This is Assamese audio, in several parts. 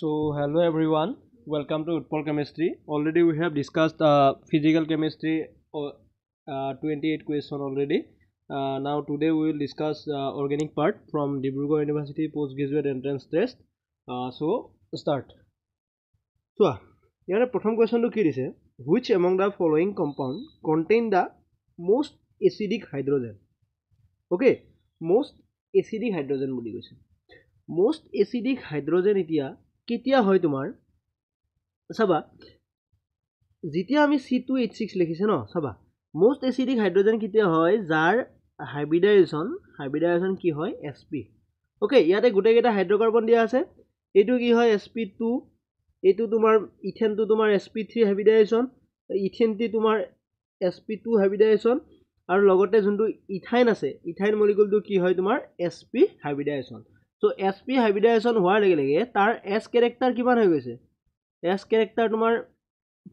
so hello everyone welcome to utpol chemistry already we have discussed uh, physical chemistry uh, 28 question already uh, now today we will discuss uh, organic part from Dibrugarh University postgraduate entrance test uh, so start so ইয়াৰে প্ৰথম কুৱেশ্যনটো কি দিছে which among the following compound contain the most acidic hydrogen okay most acidic hydrogen বুলি কৈছে মষ্ট এচিডিক হাইড্ৰজেন এতিয়া কেতিয়া হয় তোমাৰ চাবা যেতিয়া আমি চি টু এইট ছিক্স লিখিছে ন চাবা মষ্ট এচিডিক হাইড্ৰজেন কেতিয়া হয় যাৰ হাইব্ৰিডাইজেশ্যন হাইব্ৰিডাইজেশ্যন কি হয় এছ পি অ'কে ইয়াতে গোটেইকেইটা হাইড্ৰ'কাৰ্বন দিয়া আছে এইটো কি হয় এছ পি টু এইটো তোমাৰ ইথেনটো তোমাৰ এছ পি থ্ৰী হাইব্ৰিডাইজেশ্যন ইথেনটি তোমাৰ এছ পি টু হাইব্ৰিডাইজেশ্যন আৰু লগতে যোনটো ইথাইন আছে ইথাইন মলিকুলটো কি হয় তোমাৰ S P hybridization so' S P hybridization হোৱাৰ লগে লগে তাৰ এছ কেৰেক্টাৰ কিমান হৈ গৈছে এছ কেৰেক্টাৰ তোমাৰ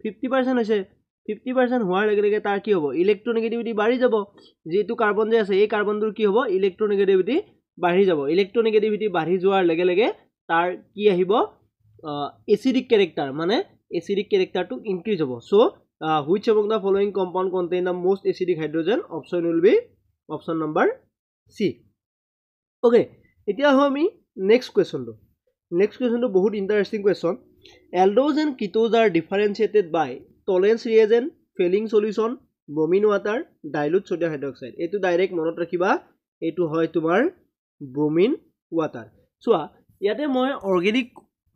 ফিফটি পাৰ্চেণ্ট হৈছে ফিফটি পাৰ্চেণ্ট হোৱাৰ লগে লগে তাৰ কি হ'ব ইলেক্ট্ৰনেগেটিভিটি বাঢ়ি যাব যিটো কাৰ্বন যে আছে এই কাৰ্বনটোৰ কি হ'ব ইলেক্ট্ৰনেগেটিভিটি বাঢ়ি যাব ইলেক্ট্ৰনেগেটিভিটি বাঢ়ি যোৱাৰ লগে লগে তাৰ কি আহিব এচিডিক কেৰেক্টাৰ মানে এচিডিক কেৰেক্টাৰটো ইনক্ৰিজ হ'ব চ' হুইচ এবং the following compound contain the most acidic hydrogen option will be option number C okay এতিয়া আহোঁ আমি নেক্সট কুৱেশ্যনটো নেক্সট কুৱেশ্যনটো বহুত interesting question aldehydes and ketones are differentiated by Tollens reagent Fehling solution bromine water dilute sodium hydroxide এইটো ডাইৰেক্ট মনত ৰাখিবা এইটো হয় তোমাৰ ব্ৰমিন ৱাটাৰ চোৱা ইয়াতে মই অৰ্গেনিক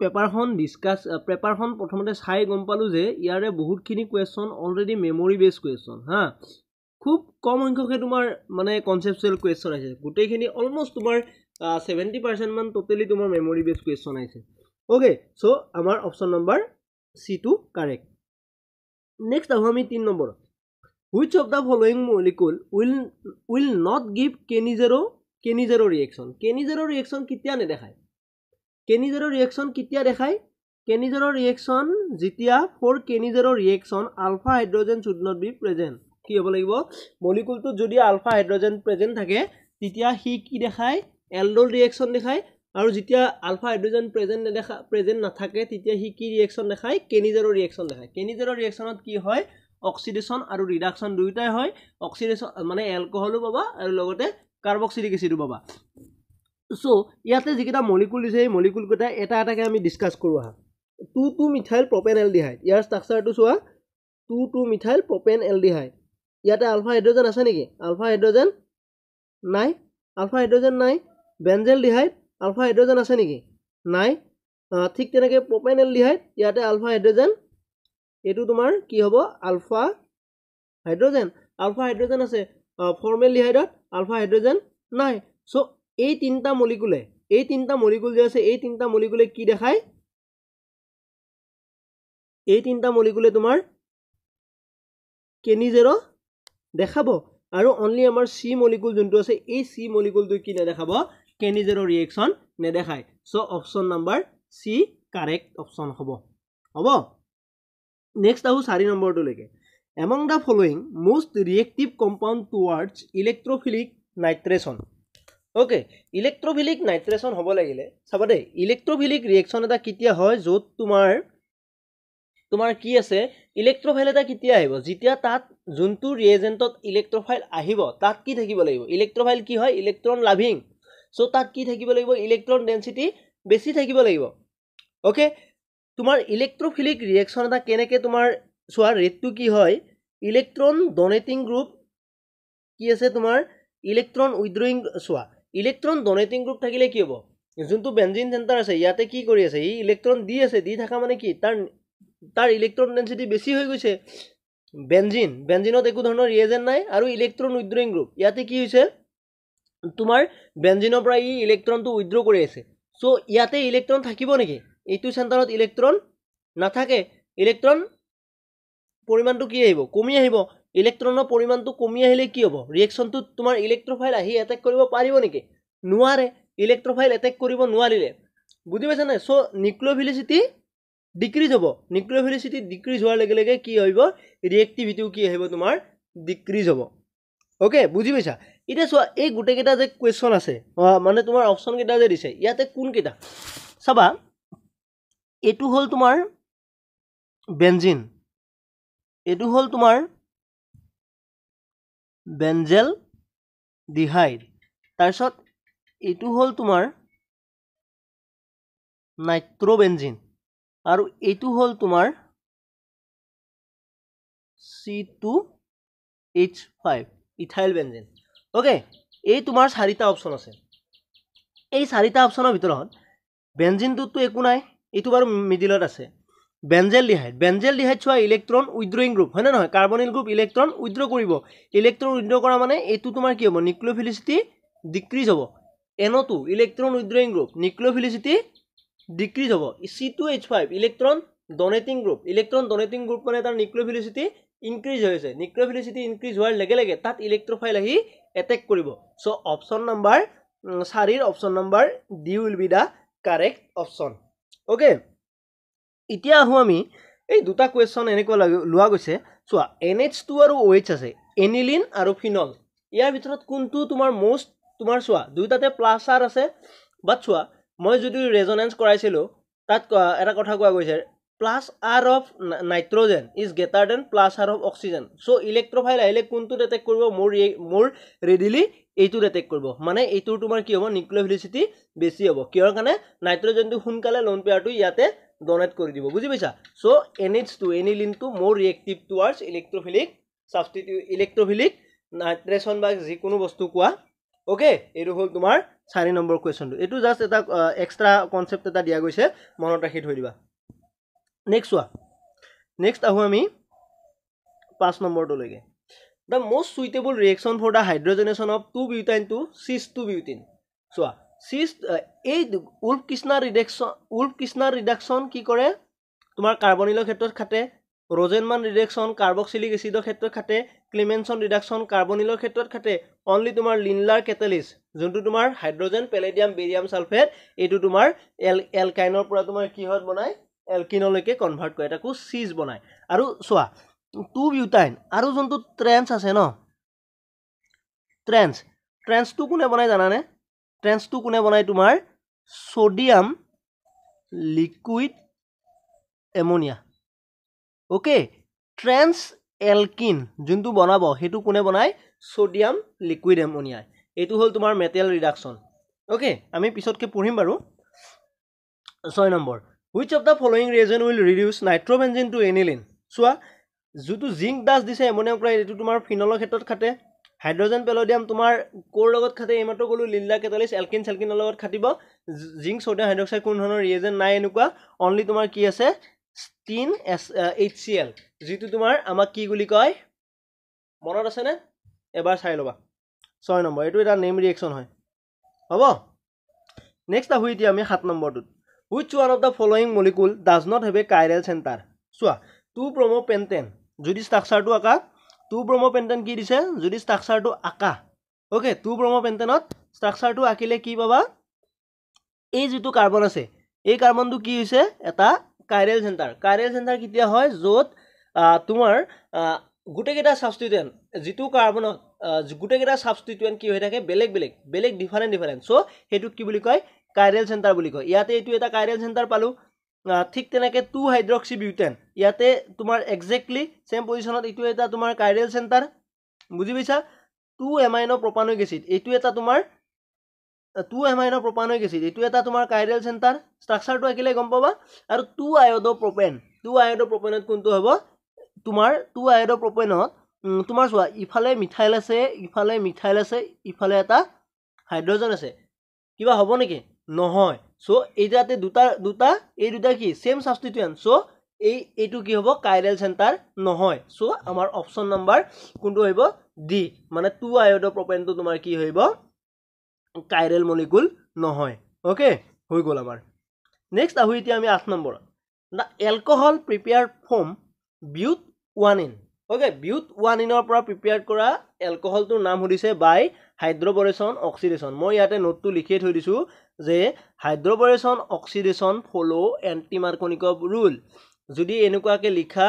পেপাৰখন ডিছকাছ পেপাৰখন প্ৰথমতে চাই গম পালোঁ যে ইয়াৰে বহুতখিনি question already memory based question হা খুব কম সংখ্যকে তোমাৰ মানে কনচেপচুৱেল কুৱেশ্যন আহিছে গোটেইখিনি অলমষ্ট তোমাৰ সেভেন্টি পাৰ্চেণ্ট মান টোটেলি তোমাৰ মেমৰি বেছ কুৱেশ্যন আছে অ'কে চ' আমাৰ option number C to correct next আহোঁ আমি তিনি নম্বৰত which of the following molecule will will not give Cannizzaro Cannizzaro reaction কেনিজাৰৰ ৰিয়েকশ্যন কেতিয়া নেদেখায় কেনিজাৰৰ ৰিয়েকশ্যন কেতিয়া দেখায় কেনিজাৰৰ ৰিয়েকশ্যন যেতিয়া ফৰ কেনিজাৰৰ reaction alpha hydrogen should not be present কি হ'ব লাগিব মলিকুলটোত যদি আলফা হাইড্ৰজেন প্ৰেজেণ্ট থাকে তেতিয়া সি কি দেখায় এলডল ৰিয়েকশ্যন দেখায় আৰু যেতিয়া আলফা হাইড্ৰজেন প্ৰেজেণ্ট নেদেখা প্ৰেজেণ্ট নাথাকে তেতিয়া সি কি ৰিয়েকশ্যন দেখায় কেনিজাৰৰ ৰিয়েকশ্যন দেখায় কেনিজাৰৰ ৰিয়েকশ্যনত কি হয় অক্সিডেশ্যন আৰু ৰিডাকশ্যন দুয়োটাই হয় অক্সিডেশ্যন মানে এলকহলো পাবা আৰু লগতে কাৰ্বক্সিডিক এচিডো পাবা চ' ইয়াতে যিকেইটা মলিকুল দিছে সেই মলিকুলকেইটা এটা এটাকৈ আমি ডিছকাছ কৰোঁ আহা two two methyl propane aldehyde ইয়াৰ ষ্ট্ৰাকচাৰটো চোৱা two two methyl propane aldehyde ইয়াতে আলফা হাইড্ৰজেন আছে নেকি আলফা হাইড্ৰজেন নাই আলফা হাইড্ৰজেন নাই বেঞ্জেল ডিহাইড আলফা হাইড্ৰজেন আছে নেকি নাই ঠিক তেনেকৈ প্ৰপেন ডিহাইড ইয়াতে আলফা হাইড্ৰজেন এইটো তোমাৰ কি হ'ব আলফা হাইড্ৰজেন আলফা হাইড্ৰজেন আছে ফৰ্মেল ডিহাইডত আলফা হাইড্ৰজেন নাই চ' এই তিনিটা মলিকুলে এই তিনিটা মলিকুল যে আছে এই তিনিটা মলিকুলে কি দেখায় এই তিনিটা মলিকুলে তোমাৰ কেনিজেৰ দেখাব আৰু অনলি আমাৰ চি মলিকুল যোনটো আছে এই চি মলিকুলটো কি নেদেখাব কেনিজেৰৰ ৰিয়েকশ্যন নেদেখায় so' option number C correct option হ'ব হ'ব নেক্সট আহোঁ চাৰি নম্বৰটোলৈকে among the following most reactive compound towards electrophilic nitration okay electrophilic nitration হ'ব লাগিলে চাব দেই ইলেক্ট্ৰফিলিক ৰিয়েকশ্যন এটা কেতিয়া হয় য'ত তোমাৰ তোমাৰ কি আছে ইলেক্ট্ৰফাইল এটা কেতিয়া আহিব যেতিয়া তাত যোনটো ৰিয়েজেণ্টত ইলেক্ট্ৰফাইল আহিব তাত কি থাকিব লাগিব ইলেক্ট্ৰফাইল কি হয় ইলেক্ট্ৰন লাভিং চ' তাত কি থাকিব লাগিব ইলেক্ট্ৰন ডেঞ্চিটি বেছি থাকিব লাগিব অ'কে তোমাৰ ইলেক্ট্ৰফিলিক ৰিয়েকশ্যন এটা কেনেকৈ তোমাৰ চোৱা ৰেটটো কি হয় ইলেক্ট্ৰন ডনেটিং গ্ৰুপ কি আছে তোমাৰ ইলেক্ট্ৰন উইড্ৰয়িং চোৱা ইলেক্ট্ৰন ডনেটিং গ্ৰুপ থাকিলে কি হ'ব যোনটো বেঞ্জিন চেণ্টাৰ আছে ইয়াতে কি কৰি আছে ই ইলেক্ট্ৰন দি আছে দি থকা মানে কি তাৰ তাৰ ইলেক্ট্ৰন ডেঞ্চিটি বেছি হৈ গৈছে বেঞ্জিন বেঞ্জিনত একো ধৰণৰ ৰিয়েজেন নাই আৰু ইলেক্ট্ৰন উইড্ৰয়িং গ্ৰুপ ইয়াতে কি হৈছে তোমাৰ বেঞ্জিনৰ পৰা ই ইলেক্ট্ৰনটো উইড্ৰ' কৰি আছে চ' ইয়াতে ইলেক্ট্ৰন থাকিব নেকি এইটো চেণ্টাৰত ইলেক্ট্ৰন নাথাকে ইলেক্ট্ৰন পৰিমাণটো কি আহিব কমি আহিব ইলেক্ট্ৰনৰ পৰিমাণটো কমি আহিলে কি হ'ব ৰিয়েকশ্যনটোত তোমাৰ ইলেক্ট্ৰ'ফাইল আহি এটেক কৰিব পাৰিব নেকি নোৱাৰে ইলেক্ট্ৰ'ফাইল এটেক কৰিব নোৱাৰিলে বুজি পাইছানে চ' নিউক্লিয়ভিলিচিটি ডিক্ৰিজ হ'ব নিউক্লিয়ভিলিচিটি ডিক্ৰিজ হোৱাৰ লগে লগে কি হ'ব ৰিয়েক্টিভিটিও কি আহিব তোমাৰ ডিক্ৰিজ হ'ব অ'কে বুজি পাইছা এতিয়া চোৱা এই গোটেইকেইটা যে কুৱেশ্যন আছে মানে তোমাৰ অপশ্যনকেইটা যে দিছে ইয়াতে কোনকেইটা চাবা এইটো হ'ল তোমাৰ বেঞ্জিন এইটো হ'ল তোমাৰ বেঞ্জেল ডিহাইড তাৰপিছত এইটো হ'ল তোমাৰ নাইট্ৰ'বেঞ্জিন আৰু এইটো হ'ল তোমাৰ C two H five ethyl benzene okay এই তোমাৰ চাৰিটা অপশ্যন আছে এই চাৰিটা অপশ্যনৰ ভিতৰত বেঞ্জিনটোতো একো নাই এইটো বাৰু মিডিলত আছে বেঞ্জেল ডিহাইড বেঞ্জেল ডিহাইড চোৱা ইলেক্ট্ৰন উইড্ৰয়িং গ্ৰুপ হয়নে নহয় কাৰ্বনিল গ্ৰুপ ইলেক্ট্ৰন উইড্ৰ কৰিব ইলেক্ট্ৰন উইড্ৰ কৰা মানে এইটো তোমাৰ কি হ'ব নিউক্লিঅ'ফিলিচিটি ডিক্ৰিজ হ'ব এনটো electron withdrawing group nucleophilicity decrease হ'ব C two H five electron donating group electron donating group মানে তাৰ নিউক্লিঅ'ফিলিচিটি ইনক্ৰিজ হৈ আছে নিউক্লিঅ'ফিলিচিটি ইনক্ৰিজ হোৱাৰ লগে লগে তাত ইলেক্ট্ৰফাইল আহি এটেক কৰিব চ' অপশ্যন নম্বৰ চাৰিৰ option number D will be the correct option okay এতিয়া আহোঁ আমি এই দুটা কুৱেশ্যন এনেকুৱা লোৱা গৈছে চোৱা এন এইচ টু আৰু অ' এইচ আছে এনিলিন আৰু ফিনল ইয়াৰ ভিতৰত কোনটো তোমাৰ মষ্ট তোমাৰ চোৱা দুয়োটাতে প্লাছ আৰ আছে বাট চোৱা মই যদি ৰেজনেঞ্চ কৰাইছিলোঁ তাত এটা কথা কোৱা গৈছে plus R of nitrogen is greater than plus R of oxygen. So electrophile आहिले कुन्तु रेटेक कुर्वो more, more readily एटु रेटेक कुर्वो. मने एटु तुमार की होबो nucleophilicity बेसी होबो. क्यों कने nitrogen तु हुन काले लोन प्यार्टु याते donate कोरी दिवो. बुझी बेशा? So NH2, aniline to more reactive towards electrophilic substitute, electrophilic nitration by zikunu bostu kuwa. Okay, एरु होल तुमार सारी नंबर क्वेश्चन दो। एटु जस्ट एता एक्स्ट्रा कॉन्सेप्ट एता दिया गयो छ मनोटा हिट होइ दिबा। নেক্সট চোৱা নেক্সট আহোঁ আমি পাঁচ নম্বৰটোলৈকে the most suitable reaction for the hydrogenation of two butyne to cis two butene চোৱা চিছ এই Wolff Kishner reduction Wolff Kishner reduction কি কৰে তোমাৰ কাৰ্বনিলৰ ক্ষেত্ৰত খাটে ৰজেনমান ৰিডেকশ্যন কাৰ্বক্সিলিক এচিডৰ ক্ষেত্ৰত খাটে ক্লিমেনচন ৰিডাকশ্যন কাৰ্বনিলৰ ক্ষেত্ৰত খাটে অনলি তোমাৰ লিনলাৰ কেটেলিছ যোনটো তোমাৰ হাইড্ৰজেন পেলেডিয়াম বেৰিয়াম ছালফেট এইটো তোমাৰ এল এলকাইনৰ পৰা তোমাৰ কিহত বনায় এলকিনলৈকে কনভাৰ্ট কৰে এটা কো চিজ বনায় আৰু চোৱা টু বিউটাইন আৰু যোনটো ট্ৰেন্স আছে ন ট্ৰেন্স ট্ৰেন্সটো কোনে বনায় জানানে ট্ৰেন্সটো কোনে বনায় তোমাৰ sodium liquid ammonia okay trans alkene যোনটো বনাব সেইটো কোনে বনায় ছ'ডিয়াম লিকুইড এমনিয়াই এইটো হ'ল তোমাৰ মেটেৰিয়েল ৰিডাকশ্যন অ'কে আমি পিছতকৈ পঢ়িম বাৰু ছয় নম্বৰ which of the following reason will reduce nitrobenzene to aniline চোৱা যোনটো জিংক ডাষ্ট দিছে এমনিয়াম ক্লাইড এইটো তোমাৰ ফিনলৰ ক্ষেত্ৰত খাতে হাইড্ৰজেন পেলডিয়াম তোমাৰ ক'ৰ লগত খাতে এইমাত্ৰ ক'লোঁ লিল্লা কেটালিছ এলকিন চেলকিনৰ লগত খাতিব জিংক চ'ডিয়াম হাইড্ৰক্সাইড কোনো ধৰণৰ ৰিয়েজেন নাই এনেকুৱা অনলি তোমাৰ কি আছে tin S H C L যিটো তোমাৰ আমাক কি বুলি কয় মনত আছেনে এবাৰ চাই ল'বা ছয় নম্বৰ এইটো এটা নেম ৰিয়েকশ্যন হয় হ'ব নেক্সট আহোঁ এতিয়া আমি সাত নম্বৰটোত which one of the following molecule does not have a chiral centre চোৱা টু প্ৰম' পেণ্টেন যদি ষ্ট্ৰাকচাৰটো আঁকা টু প্ৰম' পেণ্টেন কি দিছে যদি ষ্ট্ৰাকচাৰটো আঁকা অ'কে টু প্ৰম' পেণ্টেনত ষ্ট্ৰাকচাৰটো আঁকিলে কি পাবা এই যিটো কাৰ্বন আছে এই কাৰ্বনটো কি হৈছে এটা কাইৰেল চেণ্টাৰ কাইৰেল চেণ্টাৰ কেতিয়া হয় য'ত তোমাৰ গোটেইকেইটা ছাবষ্টিটুৱেণ্ট যিটো কাৰ্বনত গোটেইকেইটা ছাবষ্টিটুৱেণ্ট কি হৈ থাকে বেলেগ বেলেগ বেলেগ ডিফাৰেণ্ট ডিফাৰেণ্ট চ' সেইটোক কি বুলি কয় কাইৰেল চেণ্টাৰ বুলি কয় ইয়াতে এইটো এটা কাইৰেল চেণ্টাৰ পালোঁ ঠিক তেনেকৈ টু হাইড্ৰক্সি বিউটেন ইয়াতে তোমাৰ একজেক্টলি ছেম পজিশ্যনত এইটো এটা তোমাৰ কাইৰেল চেণ্টাৰ বুজি পাইছা টু এম আইনৰ প্ৰপানৈ গেছিড এইটো এটা তোমাৰ টু এম আইনৰ প্ৰপানৈ গেছিড এইটো এটা তোমাৰ কাইৰেল চেণ্টাৰ ষ্ট্ৰাকচাৰটো আঁকিলে গম পাবা আৰু টু আয়ড' প্ৰপেন টু আয়ড' প্ৰপেনত কোনটো হ'ব তোমাৰ টু আয়ড' প্ৰপেনত তোমাৰ চোৱা ইফালে মিঠাইল আছে ইফালে মিঠাইল আছে ইফালে এটা হাইড্ৰজেন আছে কিবা হ'ব নেকি নহয় চ' এতিয়াতে দুটা দুটা এই দুটা কি চেম ছাবষ্টিটিউশ্যন চ' এই এইটো কি হ'ব কাইৰেল চেণ্টাৰ নহয় চ' আমাৰ অপশ্যন নাম্বাৰ কোনটো আহিব ডি মানে টু আয়ড প্ৰপেনটো তোমাৰ কি হ'ব কাইৰেল মলিকুল নহয় অ'কে হৈ গ'ল আমাৰ নেক্সট আহোঁ এতিয়া আমি আঠ নম্বৰত the alcohol prepare from but one ene okay but one ইনৰ পৰা প্ৰিপেয়াৰ কৰা এলকহলটোৰ নাম সুধিছে বাই হাইড্ৰ'পৰেচন অক্সিডেশ্যন মই ইয়াতে নোটটো লিখিয়ে থৈ দিছোঁ যে hydroboration oxidation follow' anti anti Markovnikov rule যদি এনেকুৱাকৈ লিখা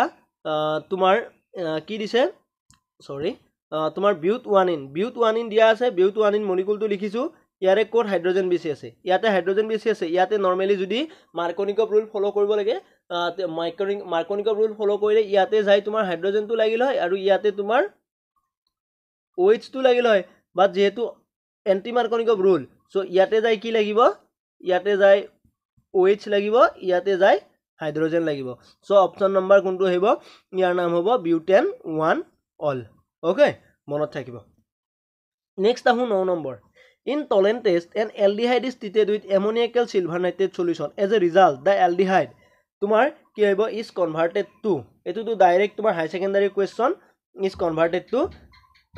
তোমাৰ কি দিছে চৰি তোমাৰ but one ene but one ene দিয়া আছে বিউট ওৱান ইন মলিকুলটো লিখিছোঁ ইয়াৰে ক'ত হাইড্ৰ'জেন বেছি আছে ইয়াতে হাইড্ৰ'জেন বেছি আছে ইয়াতে নৰ্মেলি যদি মাৰ্কনিক অফ ৰুল ফ'ল' কৰিব লাগে মাইকনিক মাৰ্কনিক ৰুল ফ'ল' কৰিলে ইয়াতে যাই তোমাৰ হাইড্ৰ'জেনটো লাগিল হয় আৰু ইয়াতে তোমাৰ ৱেইটছটো লাগিল হয় বাট যিহেতু এণ্টি মাৰ্কনিকভ ৰুল চ' ইয়াতে যায় কি লাগিব ইয়াতে যায় অ' এইচ লাগিব ইয়াতে যায় হাইড্ৰজেন লাগিব চ' অপশ্যন নম্বৰ কোনটো আহিব ইয়াৰ নাম হ'ব বিউটেন ওৱান অল অ'কে মনত থাকিব নেক্সট আহোঁ ন নম্বৰ in Tollens test and aldehyde is টিটেড with ammoniacal silver nitrate solution as a result the al aldehyde তোমাৰ কি আহিব ইজ কনভাৰ্টেড টু এইটোতো ডাইৰেক্ট তোমাৰ high secondary question is converted to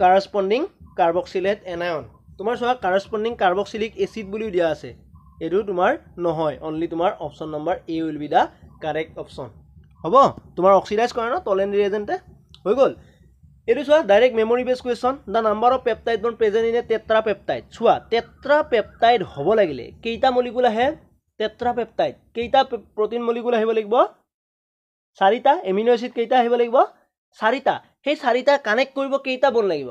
corresponding carboxylate anion তোমাৰ চোৱা কাৰাস্পণ্ডিং কাৰ্বক্সিলিক এচিড বুলিও দিয়া আছে এইটো তোমাৰ নহয় অনলি তোমাৰ option number A will be the correct option হ'ব তোমাৰ অক্সিডাইজ কৰা ন টলেণ্ড ৰিজেণ্টে হৈ গ'ল এইটো চোৱা direct memory based question the number of peptide bond present in a tetrapeptide চোৱা টেট্ৰা পেপটাইড হ'ব লাগিলে কেইটা মলিকুল আহে টেট্ৰা পেপটাইড কেইটা প্ৰটিন মলিকুল আহিব লাগিব চাৰিটা এমিনো এচিড কেইটা আহিব লাগিব চাৰিটা সেই চাৰিটা কানেক্ট কৰিব কেইটা বন লাগিব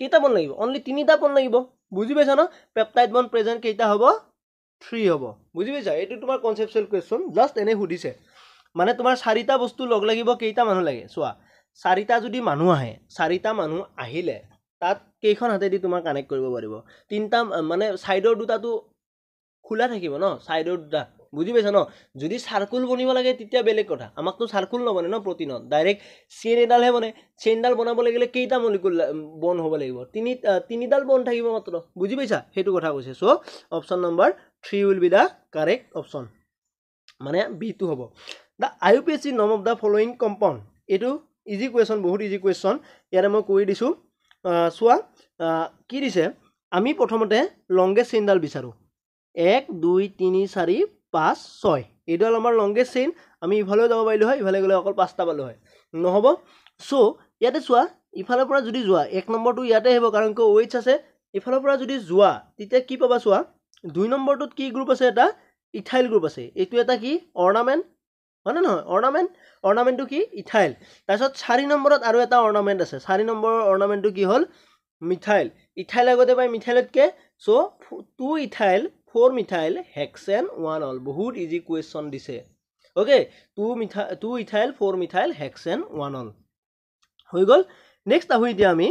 কেইটা বন লাগিব অনলি তিনিটা বন লাগিব বুজি পাইছা ন পেপটাইড বন প্ৰেজেণ্ট কেইটা হ'ব থ্ৰী হ'ব বুজি পাইছা এইটো তোমাৰ কনচেপচুৱেল কুৱেশ্যন জাষ্ট এনেই সুধিছে মানে তোমাৰ চাৰিটা বস্তু লগ লাগিব কেইটা মানুহ লাগে চোৱা চাৰিটা যদি মানুহ আহে চাৰিটা মানুহ আহিলে তাত কেইখন হাতেদি তোমাৰ কানেক্ট কৰিব পাৰিব তিনিটা মানে ছাইডৰ দুটাটো খোলা থাকিব ন ছাইডৰ দুটা বুজি পাইছা ন যদি চাৰ্কুল বনিব লাগে তেতিয়া বেলেগ কথা আমাকতো চাৰ্কুল নবনে ন প্ৰটিনত ডাইৰেক্ট চেইন এডালহে বনে চেইনডাল বনাব লাগিলে কেইটা মলিকুল বন হ'ব লাগিব তিনি তিনিডাল বন থাকিব মাত্ৰ বুজি পাইছা সেইটো কথা কৈছে so' option number three will be the correct option মানে বিটো হ'ব the I U P A C name of the following compound এইটো ইজি কুৱেশ্যন বহুত ইজি কুৱেশ্যন ইয়াতে মই কৈ দিছোঁ চোৱা কি দিছে আমি প্ৰথমতে লংগেষ্ট চেইনডাল বিচাৰোঁ এক দুই তিনি চাৰি পাঁচ ছয় এইডাল আমাৰ লংগেষ্ট চেইন আমি ইফালেও যাব পাৰিলোঁ হয় ইফালে গ'লে অকল পাঁচটা পালোঁ হয় নহ'ব চ' ইয়াতে চোৱা ইফালৰ পৰা যদি যোৱা এক নম্বৰটো ইয়াতে আহিব কাৰণ কিয় ৱেইটছ আছে ইফালৰ পৰা যদি যোৱা তেতিয়া কি পাবা চোৱা দুই নম্বৰটোত কি গ্ৰুপ আছে এটা ইথাইল গ্ৰুপ আছে এইটো এটা কি অৰ্ণামেণ্ট হয়নে নহয় অৰ্ণামেণ্ট অৰ্ণামেণ্টটো কি ইথাইল তাৰপিছত চাৰি নম্বৰত আৰু এটা অৰ্ণামেণ্ট আছে চাৰি নম্বৰৰ অৰ্ণামেণ্টটো কি হ'ল মিথাইল ইথাইল আগতে পায় মিঠাইলতকৈ so' two ethyl four methyl hexane one ol বহুত ইজি কুৱেশ্যন দিছে okay two methyl two ethyl four methyl hexane one ol হৈ গ'ল নেক্সট আহোঁ এতিয়া আমি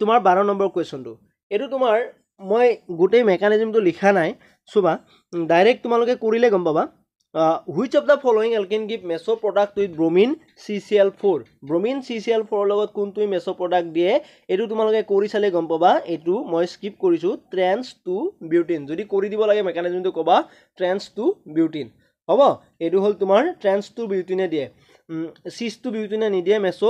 তোমাৰ বাৰ নম্বৰ কুৱেশ্যনটো এইটো তোমাৰ মই গোটেই মেকানিজিমটো লিখা নাই চোবা ডাইৰেক্ট তোমালোকে কৰিলে গম পাবা which of the following alkene give meso' product with bromine C C L four bromine C C L ফ'ৰৰ লগত কোনটোৱে মেছ' প্ৰডাক্ট দিয়ে এইটো তোমালোকে কৰি চালে গম পাবা এইটো মই স্কিপ কৰিছোঁ ট্ৰেন্স টু বিউটিন যদি কৰি দিব লাগে মেকানিজমটো ক'বা ট্ৰেন্স টু বিউটিন হ'ব এইটো হ'ল তোমাৰ ট্ৰেন্স টু বিউটিনে দিয়ে চিজ টু বিউটিনে নিদিয়ে মেছ'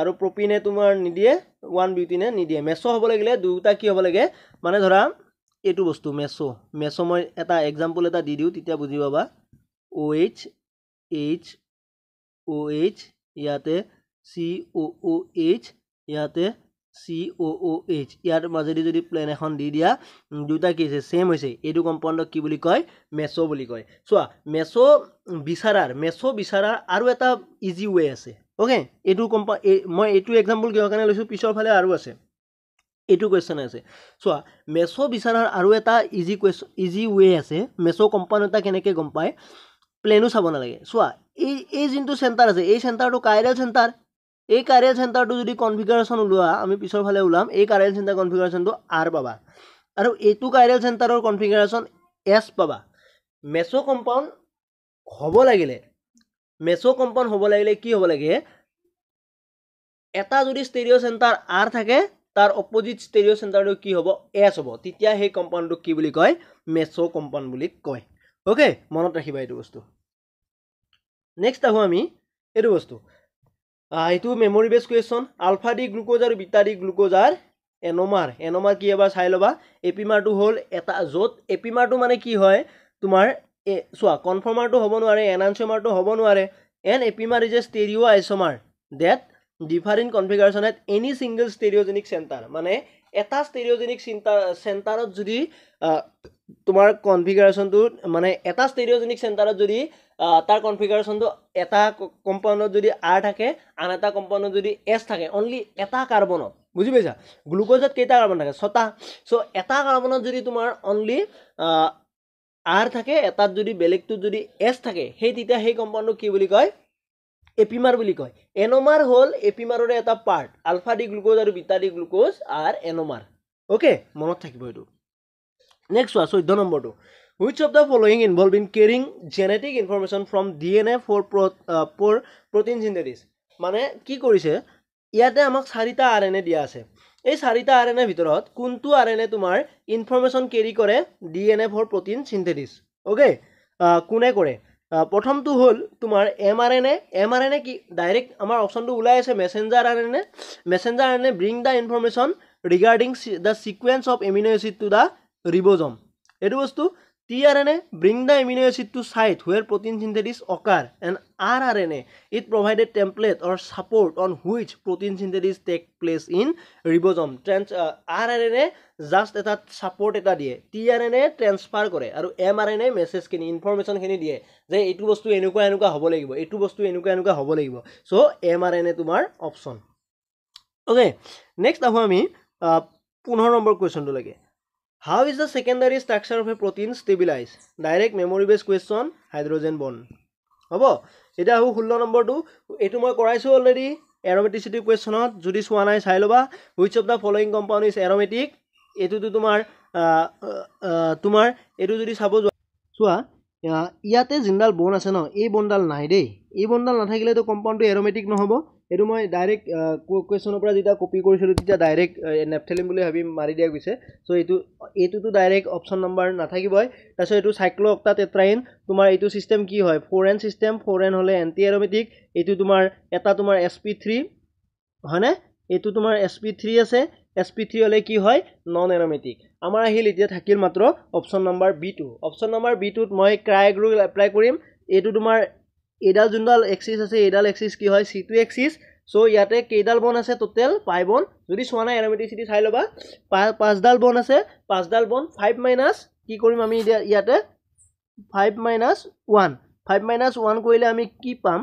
আৰু প্ৰপিনে তোমাৰ নিদিয়ে ওৱান বিউটিনে নিদিয়ে মেছ' হ'ব লাগিলে দুয়োটা কি হ'ব লাগে মানে ধৰা এইটো বস্তু মেছ' মেছ' মই এটা এক্সাম্পল এটা দি দিওঁ তেতিয়া বুজি পাবা O H H O H ইয়াতে চি অ' অ' এইচ ইয়াতে চি অ' অ' এইচ ইয়াৰ মাজেদি যদি প্লেন এখন দি দিয়া দুটা কি হৈছে ছেম হৈছে এইটো কম্পাউণ্ডক কি বুলি কয় মেছ' বুলি কয় চোৱা মেছ' বিচাৰাৰ মেছ' বিচাৰাৰ আৰু এটা ইজি ৱে আছে অ'কে এইটো কম্পা মই এইটো এক্সাম্পল কিহৰ কাৰণে লৈছোঁ পিছৰ ফালে আৰু আছে এইটো কুৱেশ্যন আছে চোৱা মেছ' বিচাৰাৰ আৰু এটা ইজি কুৱেশ্যন ইজি ৱে আছে মেছ' কম্পাউণ্ড এটা কেনেকৈ গম পায় প্লেনো চাব নালাগে চোৱা এই এই যোনটো চেণ্টাৰ আছে এই চেণ্টাৰটো কাইৰেল চেণ্টাৰ এই কাইৰেল চেণ্টাৰটো যদি কনফিগাৰেশ্যন ওলোৱা আমি পিছৰ ফালে ওলাম এই কাইৰেল চেণ্টাৰ কনফিগাৰেশ্যনটো আৰ পাবা আৰু এইটো কাইৰেল চেণ্টাৰৰ কনফিগাৰেশ্যন এছ পাবা মেছ' কম্পাউণ্ড হ'ব লাগিলে মেছ' কম্পাউণ্ড হ'ব লাগিলে কি হ'ব লাগে এটা যদি ষ্টেৰিঅ' চেণ্টাৰ আৰ থাকে তাৰ অপ'জিট ষ্টেৰিঅ' চেণ্টাৰটো কি হ'ব এছ হ'ব তেতিয়া সেই কম্পাউণ্ডটোক কি বুলি কয় মেছ' কম্পাউণ্ড বুলি কয় অ'কে মনত ৰাখিবা এইটো বস্তু নেক্সট আহোঁ আমি এইটো বস্তু এইটো memory based question alpha D glucose আৰু beta D glucose are anomer anomer কি এবাৰ চাই ল'বা এপিমাৰটো হ'ল এটা য'ত এপিমাৰটো মানে কি হয় তোমাৰ এ চোৱা কনফৰ্মাৰটো হ'ব নোৱাৰে এনানচিয়মাৰটো হ'ব নোৱাৰে an epimer is a stereoisomer that different configuration at any single stereogenic centre মানে এটা ষ্টেৰিঅ'জেনিক চিন্তা চেণ্টাৰত যদি তোমাৰ কনফিগাৰেশ্যনটো মানে এটা ষ্টেডিঅ'জেনিক চেণ্টাৰত যদি তাৰ কনফিগাৰেশ্যনটো এটা কম্পাউণ্ডত যদি আৰ থাকে আন এটা কম্পাউণ্ডত যদি এছ থাকে অনলি এটা কাৰ্বনত বুজি পাইছা গ্লুক'জত কেইটা কাৰ্বন থাকে ছটা চ' এটা কাৰ্বনত যদি তোমাৰ অনলি আৰ থাকে এটাত যদি বেলেগটোত যদি এছ থাকে সেই তেতিয়া সেই কম্পাউণ্ডটো কি বুলি কয় এপিমাৰ বুলি কয় এনমাৰ হ'ল এপিমাৰৰে এটা পাৰ্ট আলফা ডি গ্লুক'জ আৰু beta D glucose are anomer okay মনত থাকিব এইটো নেক্সট চোৱা চৈধ্য নম্বৰটো which of the following involve in carrying genetic information from D N A for pro for protein synthesis মানে কি কৰিছে ইয়াতে আমাক চাৰিটা আৰ এন এ দিয়া আছে এই চাৰিটা আৰ এন এৰ ভিতৰত কোনটো আৰ এন এ তোমাৰ ইনফৰমেশ্যন কেৰি কৰে D N A for protein synthesis okay কোনে কৰে প্ৰথমটো হ'ল তোমাৰ M R N A M R N A কি ডাইৰেক্ট আমাৰ অপশ্যনটো ওলাই আছে messenger R N A messenger R N A bring the information regarding the sequence of amino acid to the ribosome. এইটো বস্তু T R N A bring the amino acid to site where protein synthesis occur and R R N A it provided template or support on which protein synthesis take place in ribosome trans R R N A just এটা সাপোর্ট এটা দিয়ে T R N A transfer করে R M R N A message খিনি ইনফরমেশন খিনি দিয়ে যে এই বস্তু এনেকুয়া এনেকুয়া হব লাগিব এই বস্তু এনেকুয়া এনেকুয়া হব লাগিব so M R N A তোমার অপশন ওকে নেক্সট আহো আমি পোন্ধৰ নম্বৰ কুৱেশ্যনটোলৈকে how is the secondary structure of a protein stabilise direct memory based question hydrogen bond হ'ব এতিয়া আহোঁ ষোল্ল নম্বৰটো এইটো মই কৰাইছোঁ অলৰেডি এৰমেটিচিটি কুৱেশ্যনত যদি চোৱা নাই চাই ল'বা which of the following compound is aromatic এইটোতো তোমাৰ তোমাৰ এইটো যদি চাব যোৱা চোৱা ইয়াতে যোনডাল বন আছে ন এই বনডাল নাই দেই এই বনডাল নাথাকিলেতো কম্পাউণ্ডটো এৰমেটিক নহ'ব এইটো মই ডাইৰেক্ট কুৱেশ্যনৰ পৰা যেতিয়া কপি কৰিছিলোঁ তেতিয়া ডাইৰেক্ট নেপথেলিম বুলি ভাবি মাৰি দিয়া গৈছে চ' এইটো এইটোতো ডাইৰেক্ট অপশ্যন নাম্বাৰ নাথাকিবই তাৰপিছত এইটো চাইক্ল' অক্টা টেট্ৰাইন তোমাৰ এইটো ছিষ্টেম কি হয় four N system four N হ'লে এণ্টি এৰ'মেটিক এইটো তোমাৰ এটা তোমাৰ এছ পি থ্ৰী হয়নে এইটো তোমাৰ এছ পি থ্ৰী আছে এছ পি থ্ৰী হ'লে কি হয় নন এৰ'মেটিক আমাৰ আহিল এতিয়া থাকিল মাত্ৰ option number B two option number B টুত মই ক্ৰাই গ্ৰুপ এপ্লাই কৰিম এইটো তোমাৰ এইডাল যোনডাল এক্সিছ আছে এইডাল এক্সিছ কি হয় চিটো এক্সিছ চ' ইয়াতে কেইডাল বন আছে টোটেল পাই বন যদি চোৱা নাই এনামেটিচিটি চাই ল'বা পা পাঁচডাল বন আছে পাঁচডাল বন ফাইভ মাইনাছ কি কৰিম আমি এতিয়া ইয়াতে five minus one five minus one কৰিলে আমি কি পাম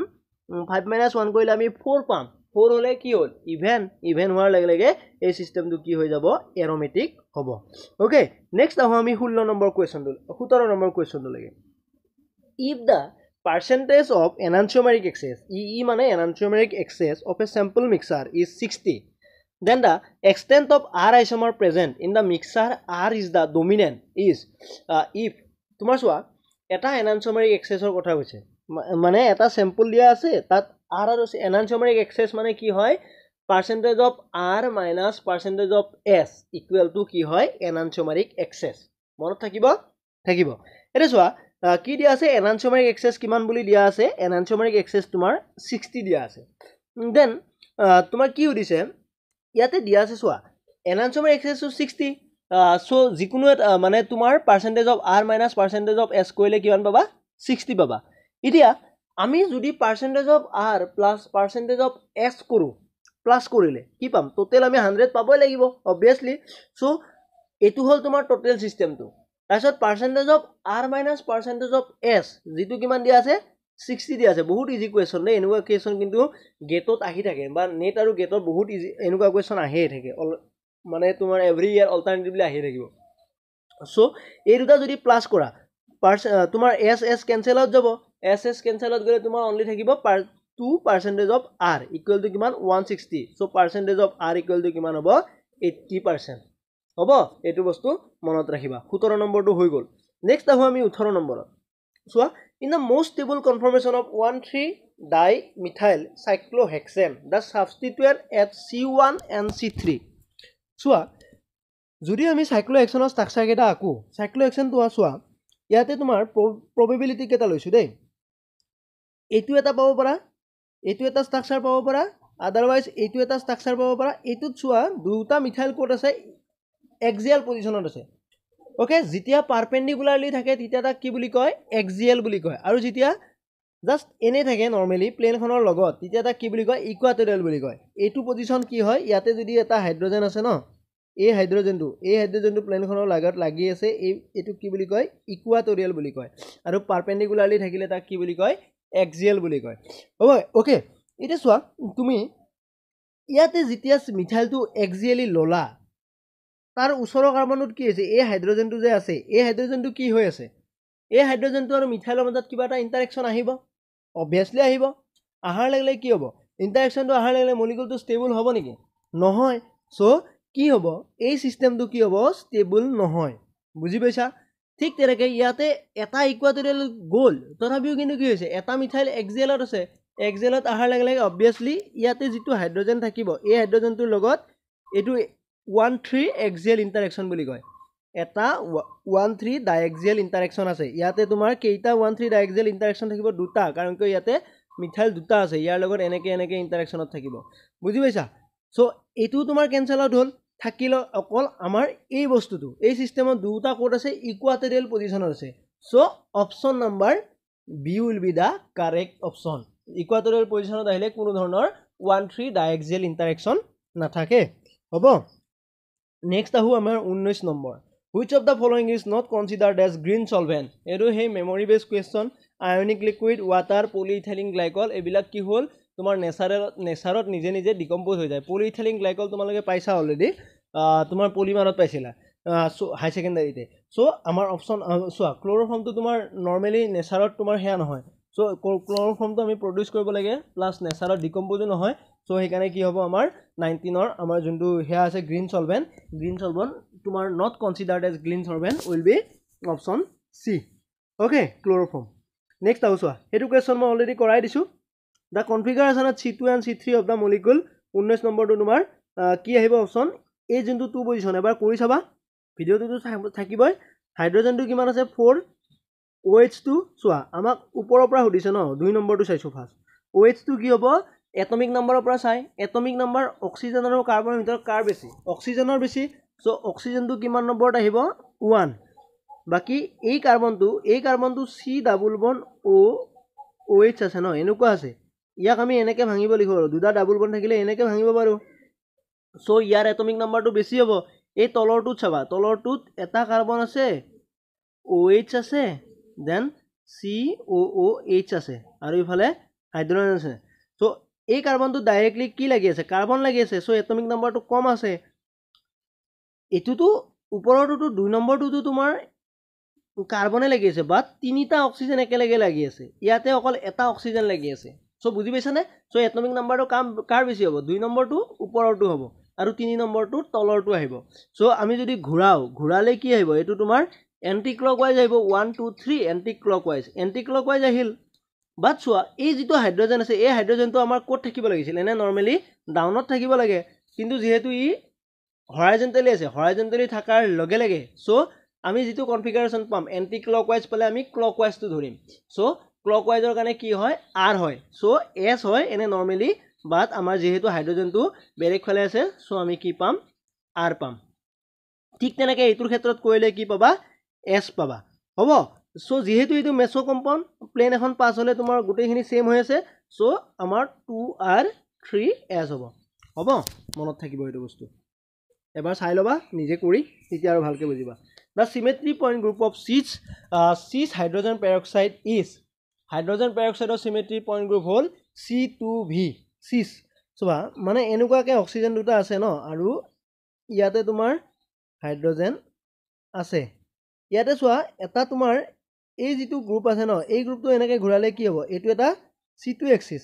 ফাইভ মাইনাছ ওৱান কৰিলে আমি ফ'ৰ পাম ফ'ৰ হ'লে কি হ'ল ইভেন ইভেন হোৱাৰ লগে লগে এই চিষ্টেমটো কি হৈ যাব এৰমেটিক হ'ব অ'কে নেক্সট আহোঁ আমি ষোল্ল নম্বৰ কুৱেশ্যনটো সোতৰ নম্বৰ কুৱেশ্যনটোলৈকে if the percentage of enantiomeric excess e e মানে enantiomeric excess of a sample mixture is sixty then the extent of R isomer present in the mixture R is the dominant is if তোমাৰ চোৱা এটা এনাঞ্চিঅমেৰিক এক্সেছৰ কথা কৈছে মানে এটা চেম্পল দিয়া আছে তাত আৰ আৰু এনাঞ্চিঅমেৰিক এক্সেছ মানে কি হয় percentage of R minus percentage of S equal to কি হয় এনাঞ্চিঅমেৰিক এক্সেছ মনত থাকিব থাকিব এতিয়া চোৱা কি দিয়া আছে এনানচমেৰিক এক্সেছ কিমান বুলি দিয়া আছে এনানচমেৰিক এক্সেছ তোমাৰ ছিক্সটি দিয়া আছে দেন তোমাৰ কি সুধিছে ইয়াতে দিয়া আছে চোৱা এনানচমেৰিক এক্সেছটো ছিক্সটি চ' যিকোনো এটা মানে তোমাৰ percentage of R minus percentage of S কৰিলে কিমান পাবা ছিক্সটি পাবা এতিয়া আমি যদি percentage of R plus percentage of S কৰোঁ প্লাছ কৰিলে কি পাম টোটেল আমি হাণ্ড্ৰেড পাবই লাগিব অভিয়াছলি চ' এইটো হ'ল তোমাৰ টোটেল ছিষ্টেমটো তাৰপিছত percentage of R minus percentage of S যিটো কিমান দিয়া আছে ছিক্সটি দিয়া আছে বহুত ইজি কুৱেশ্যন দেই এনেকুৱা কুৱেশ্যন কিন্তু গেটত আহি থাকে বা নেট আৰু গেটত বহুত ইজি এনেকুৱা কুৱেশ্যন আহিয়ে থাকে অল মানে তোমাৰ এভৰি ইয়াৰ অল্টাৰনেটিভলি আহিয়ে থাকিব চ' এই দুটা যদি প্লাছ কৰা পাৰ্চে তোমাৰ এছ এছ কেঞ্চেল আউট যাব এছ এছ কেঞ্চেল আউট গ'লে তোমাৰ অনলি থাকিব পাৰ two percentage of R equal to কিমান one sixty so' percentage of R equal to কিমান হ'ব এইট্টি পাৰ্চেণ্ট হ'ব এইটো বস্তু মনত ৰাখিবা সোতৰ নম্বৰটো হৈ গ'ল নেক্সট আহোঁ আমি ওঠৰ নম্বৰত চোৱা in the most stable conformation of one three di cyclo' cyclohexane the substituent at C one and C three চোৱা যদি আমি চাইক্ল' চাইক্লোহেক্সনৰ ষ্ট্ৰাকচাৰকেইটা আঁকো চাইক্লোহেক্সেনটো চোৱা ইয়াতে তোমাৰ প্ৰ প্ৰবেবিলিটি কেইটা লৈছোঁ দেই এইটো এটা পাব পাৰা এইটো এটা ষ্ট্ৰাকচাৰ পাব পাৰা আডাৰৱাইজ এইটো এটা ষ্ট্ৰাকচাৰ পাব পাৰা এইটোত চোৱা দুটা মিঠাইল ক'ত আছে এক্সিয়েল পজিশ্যনত আছে অ'কে যেতিয়া পাৰ্পেণ্ডিকুলাৰলি থাকে তেতিয়া তাক কি বুলি কয় এক্সিয়েল বুলি কয় আৰু যেতিয়া জাষ্ট এনেই থাকে নৰ্মেলি প্লেনখনৰ লগত তেতিয়া তাক কি বুলি কয় ইকুৱাটৰিয়েল বুলি কয় এইটো পজিশ্যন কি হয় ইয়াতে যদি এটা হাইড্ৰজেন আছে ন এই হাইড্ৰজেনটো এই হাইড্ৰজেনটো প্লেনখনৰ লাগত লাগি আছে এই এইটো কি বুলি কয় ইকুৱাটৰিয়েল বুলি কয় আৰু পাৰ্পেণ্ডিকুলাৰলি থাকিলে তাক কি বুলি কয় এক্সিয়েল বুলি কয় হ'ব অ'কে এতিয়া চোৱা তুমি ইয়াতে যেতিয়া মিঠাইলটো এক্সিয়েলি ল'লা তাৰ ওচৰৰ কাৰ্বনত কি হৈছে এই হাইড্ৰজেনটো যে আছে এই হাইড্ৰজেনটো কি হৈ আছে এই হাইড্ৰজেনটো আৰু মিঠাইলৰ মাজত কিবা এটা ইণ্টাৰেকশ্যন আহিব অভিয়াছলি আহিব অহাৰ লগে লগে কি হ'ব ইণ্টাৰেকশ্যনটো অহাৰ লগে লগে মলিকুলটো ষ্টেবল হ'ব নেকি নহয় চ' কি হ'ব এই ছিষ্টেমটো কি হ'ব ষ্টেবল নহয় বুজি পাইছা ঠিক তেনেকৈ ইয়াতে এটা ইকুৱাটৰিয়েল গ'ল তথাপিও কিন্তু কি হৈছে এটা মিঠাইল এক্সেলত আছে এক্সেলত অহাৰ লগে লগে অভিয়াছলি ইয়াতে যিটো হাইড্ৰজেন থাকিব এই হাইড্ৰজেনটোৰ লগত এইটো ওৱান থ্ৰী এক্সিয়েল ইণ্টাৰেকশ্যন বুলি কয় এটা ওৱান থ্ৰী ডাইএক্সিয়েল ইণ্টাৰেকশ্যন আছে ইয়াতে তোমাৰ কেইটা ওৱান থ্ৰী ডাইএক্সিয়েল ইণ্টাৰেকশ্যন থাকিব দুটা কাৰণ কিয় ইয়াতে মিঠাইল দুটা আছে ইয়াৰ লগত এনেকৈ এনেকৈ ইণ্টাৰেকশ্যনত থাকিব বুজি পাইছা চ' এইটোও তোমাৰ কেঞ্চেল আউট হ'ল থাকিলে অকল আমাৰ এই বস্তুটো এই ছিষ্টেমত দুটা ক'ত আছে ইকুৱাটেৰিয়েল পজিশ্যনত আছে so' option number B will be the correct option equatorial পজিশ্যনত আহিলে কোনো ধৰণৰ ওৱান থ্ৰী ডাইএক্সিয়েল ইণ্টাৰেকশ্যন নাথাকে হ'ব নেক্সট আহোঁ আমাৰ ঊনৈছ number which of the following is not considered as green solvent এইটো সেই memory based question ionic liquid water polyethylene glycol এইবিলাক কি হ'ল তোমাৰ নেচাৰেলত নেচাৰত নিজে নিজে ডিকম্প'জ হৈ যায় পলি পলিইথেলিং গ্লাইকল তোমালোকে পাইছা অলৰেডি তোমাৰ পলিমাৰত পাইছিলা চ' হাই ছেকেণ্ডাৰীতে চ' আমাৰ অপশ্যন চোৱা ক্ল'ৰ তোমাৰ নৰ্মেলি নেচাৰত তোমাৰ সেয়া নহয় চ' ক্ল'ৰফৰ্মটো আমি প্ৰডিউচ কৰিব লাগে প্লাছ নেচাৰত ডিকম্প'জো নহয় চ' সেইকাৰণে কি হ'ব আমাৰ নাইণ্টিনৰ আমাৰ যোনটো সেয়া আছে গ্ৰীণ চলভেণ্ট গ্ৰীণ চলভেণ্ট তোমাৰ not considered as green solvent will be option C okay chloroform next আৰু চোৱা সেইটো কুৱেশ্যন মই অলৰেডি কৰাই দিছোঁ the configuration of C two and C three of the molecule ঊনৈছ নম্বৰটো তোমাৰ কি আহিব অপশ্যন এই যোনটো টু পজিশ্যন এবাৰ কৰি চাবা ভিডিঅ'টোতো থাকিবই হাইড্ৰজেনটো কিমান আছে ফ'ৰ অ' এইচটো চোৱা আমাক ওপৰৰ পৰা সুধিছে ন দুই নম্বৰটো চাইছোঁ ফাৰ্ষ্ট অ' এইচটো কি হ'ব এটমিক নাম্বাৰৰ পৰা চাই এটমিক নাম্বাৰ অক্সিজেন আৰু কাৰ্বনৰ ভিতৰত কাৰ বেছি অক্সিজেনৰ বেছি চ' অক্সিজেনটো কিমান নম্বৰত আহিব ওৱান বাকী এই কাৰ্বনটো এই কাৰ্বনটো চি ডাবল বন অ' অ' এইচ আছে ন এনেকুৱা আছে ইয়াক আমি এনেকৈ ভাঙিব লাগিব আৰু দুটা ডাবল বন থাকিলে এনেকৈ ভাঙিব পাৰোঁ চ' ইয়াৰ এটমিক নাম্বাৰটো বেছি হ'ব এই তলৰটোত চাবা তলৰটোত এটা কাৰ্বন আছে অ' এইচ আছে then C O O' H আছে আৰু ইফালে হাইড্ৰজেন আছে চ' এই কাৰ্বনটো ডাইৰেক্টলি কি লাগি আছে কাৰ্বন লাগি আছে চ' এটমিক নম্বৰটো কম আছে এইটোতো ওপৰৰটোতো দুই নম্বৰটোতো তোমাৰ কাৰ্বনে লাগি আছে বা তিনিটা অক্সিজেন একেলগে লাগি আছে ইয়াতে অকল এটা অক্সিজেন লাগি আছে চ' বুজি পাইছানে চ' এটমিক নম্বৰটো কাম কাৰ বেছি হ'ব দুই নম্বৰটো ওপৰৰটো হ'ব আৰু তিনি নম্বৰটো তলৰটো আহিব চ' আমি যদি ঘূৰাওঁ ঘূৰালে কি আহিব এইটো তোমাৰ এণ্টি ক্লক ৱাইজ আহিব one two three anticlockwise anticlockwise আহিল বাট চোৱা এই যিটো হাইড্ৰজেন আছে এই হাইড্ৰজেনটো আমাৰ ক'ত থাকিব লাগিছিল এনে নৰ্মেলি ডাউনত থাকিব লাগে কিন্তু যিহেতু ই হৰাইজেণ্টেলি আছে হৰাইজেণ্টেলি থকাৰ লগে লগে চ' আমি যিটো কনফিগাৰেশ্যন পাম এণ্টি ক্লক ৱাইজ পালে আমি ক্লক ৱাইজটো ধৰিম চ' ক্লক ৱাইজৰ কাৰণে কি হয় আৰ হয় চ' এছ হয় এনে নৰ্মেলি বাট আমাৰ যিহেতু হাইড্ৰজেনটো বেলেগ ফালে আছে চ' আমি কি পাম আৰ পাম ঠিক তেনেকৈ এইটোৰ ক্ষেত্ৰত কৰিলে কি পাবা এছ পাবা হ'ব চ' যিহেতু এইটো মেছ' কম্পাউণ্ড প্লেন এখন পাছ হ'লে তোমাৰ গোটেইখিনি ছেম হৈ আছে চ' আমাৰ টু আৰ থ্ৰী এছ হ'ব হ'ব মনত থাকিব এইটো বস্তু এবাৰ চাই ল'বা নিজে কৰি তেতিয়া আৰু ভালকৈ বুজিবা the symmetry point group of cis cis hydrogen peroxide is hydrogen পেৰক্সাইডৰ চিমেট্ৰি পইণ্ট গ্ৰুপ হ'ল চি টু ভি চিজ চোৱা মানে এনেকুৱাকৈ অক্সিজেন দুটা আছে ন আৰু ইয়াতে তোমাৰ হাইড্ৰজেন আছে ইয়াতে চোৱা এটা তোমাৰ এই যিটো গ্ৰুপ আছে ন এই গ্ৰুপটো এনেকৈ ঘূৰালে কি হ'ব এইটো এটা চি টু এক্সিছ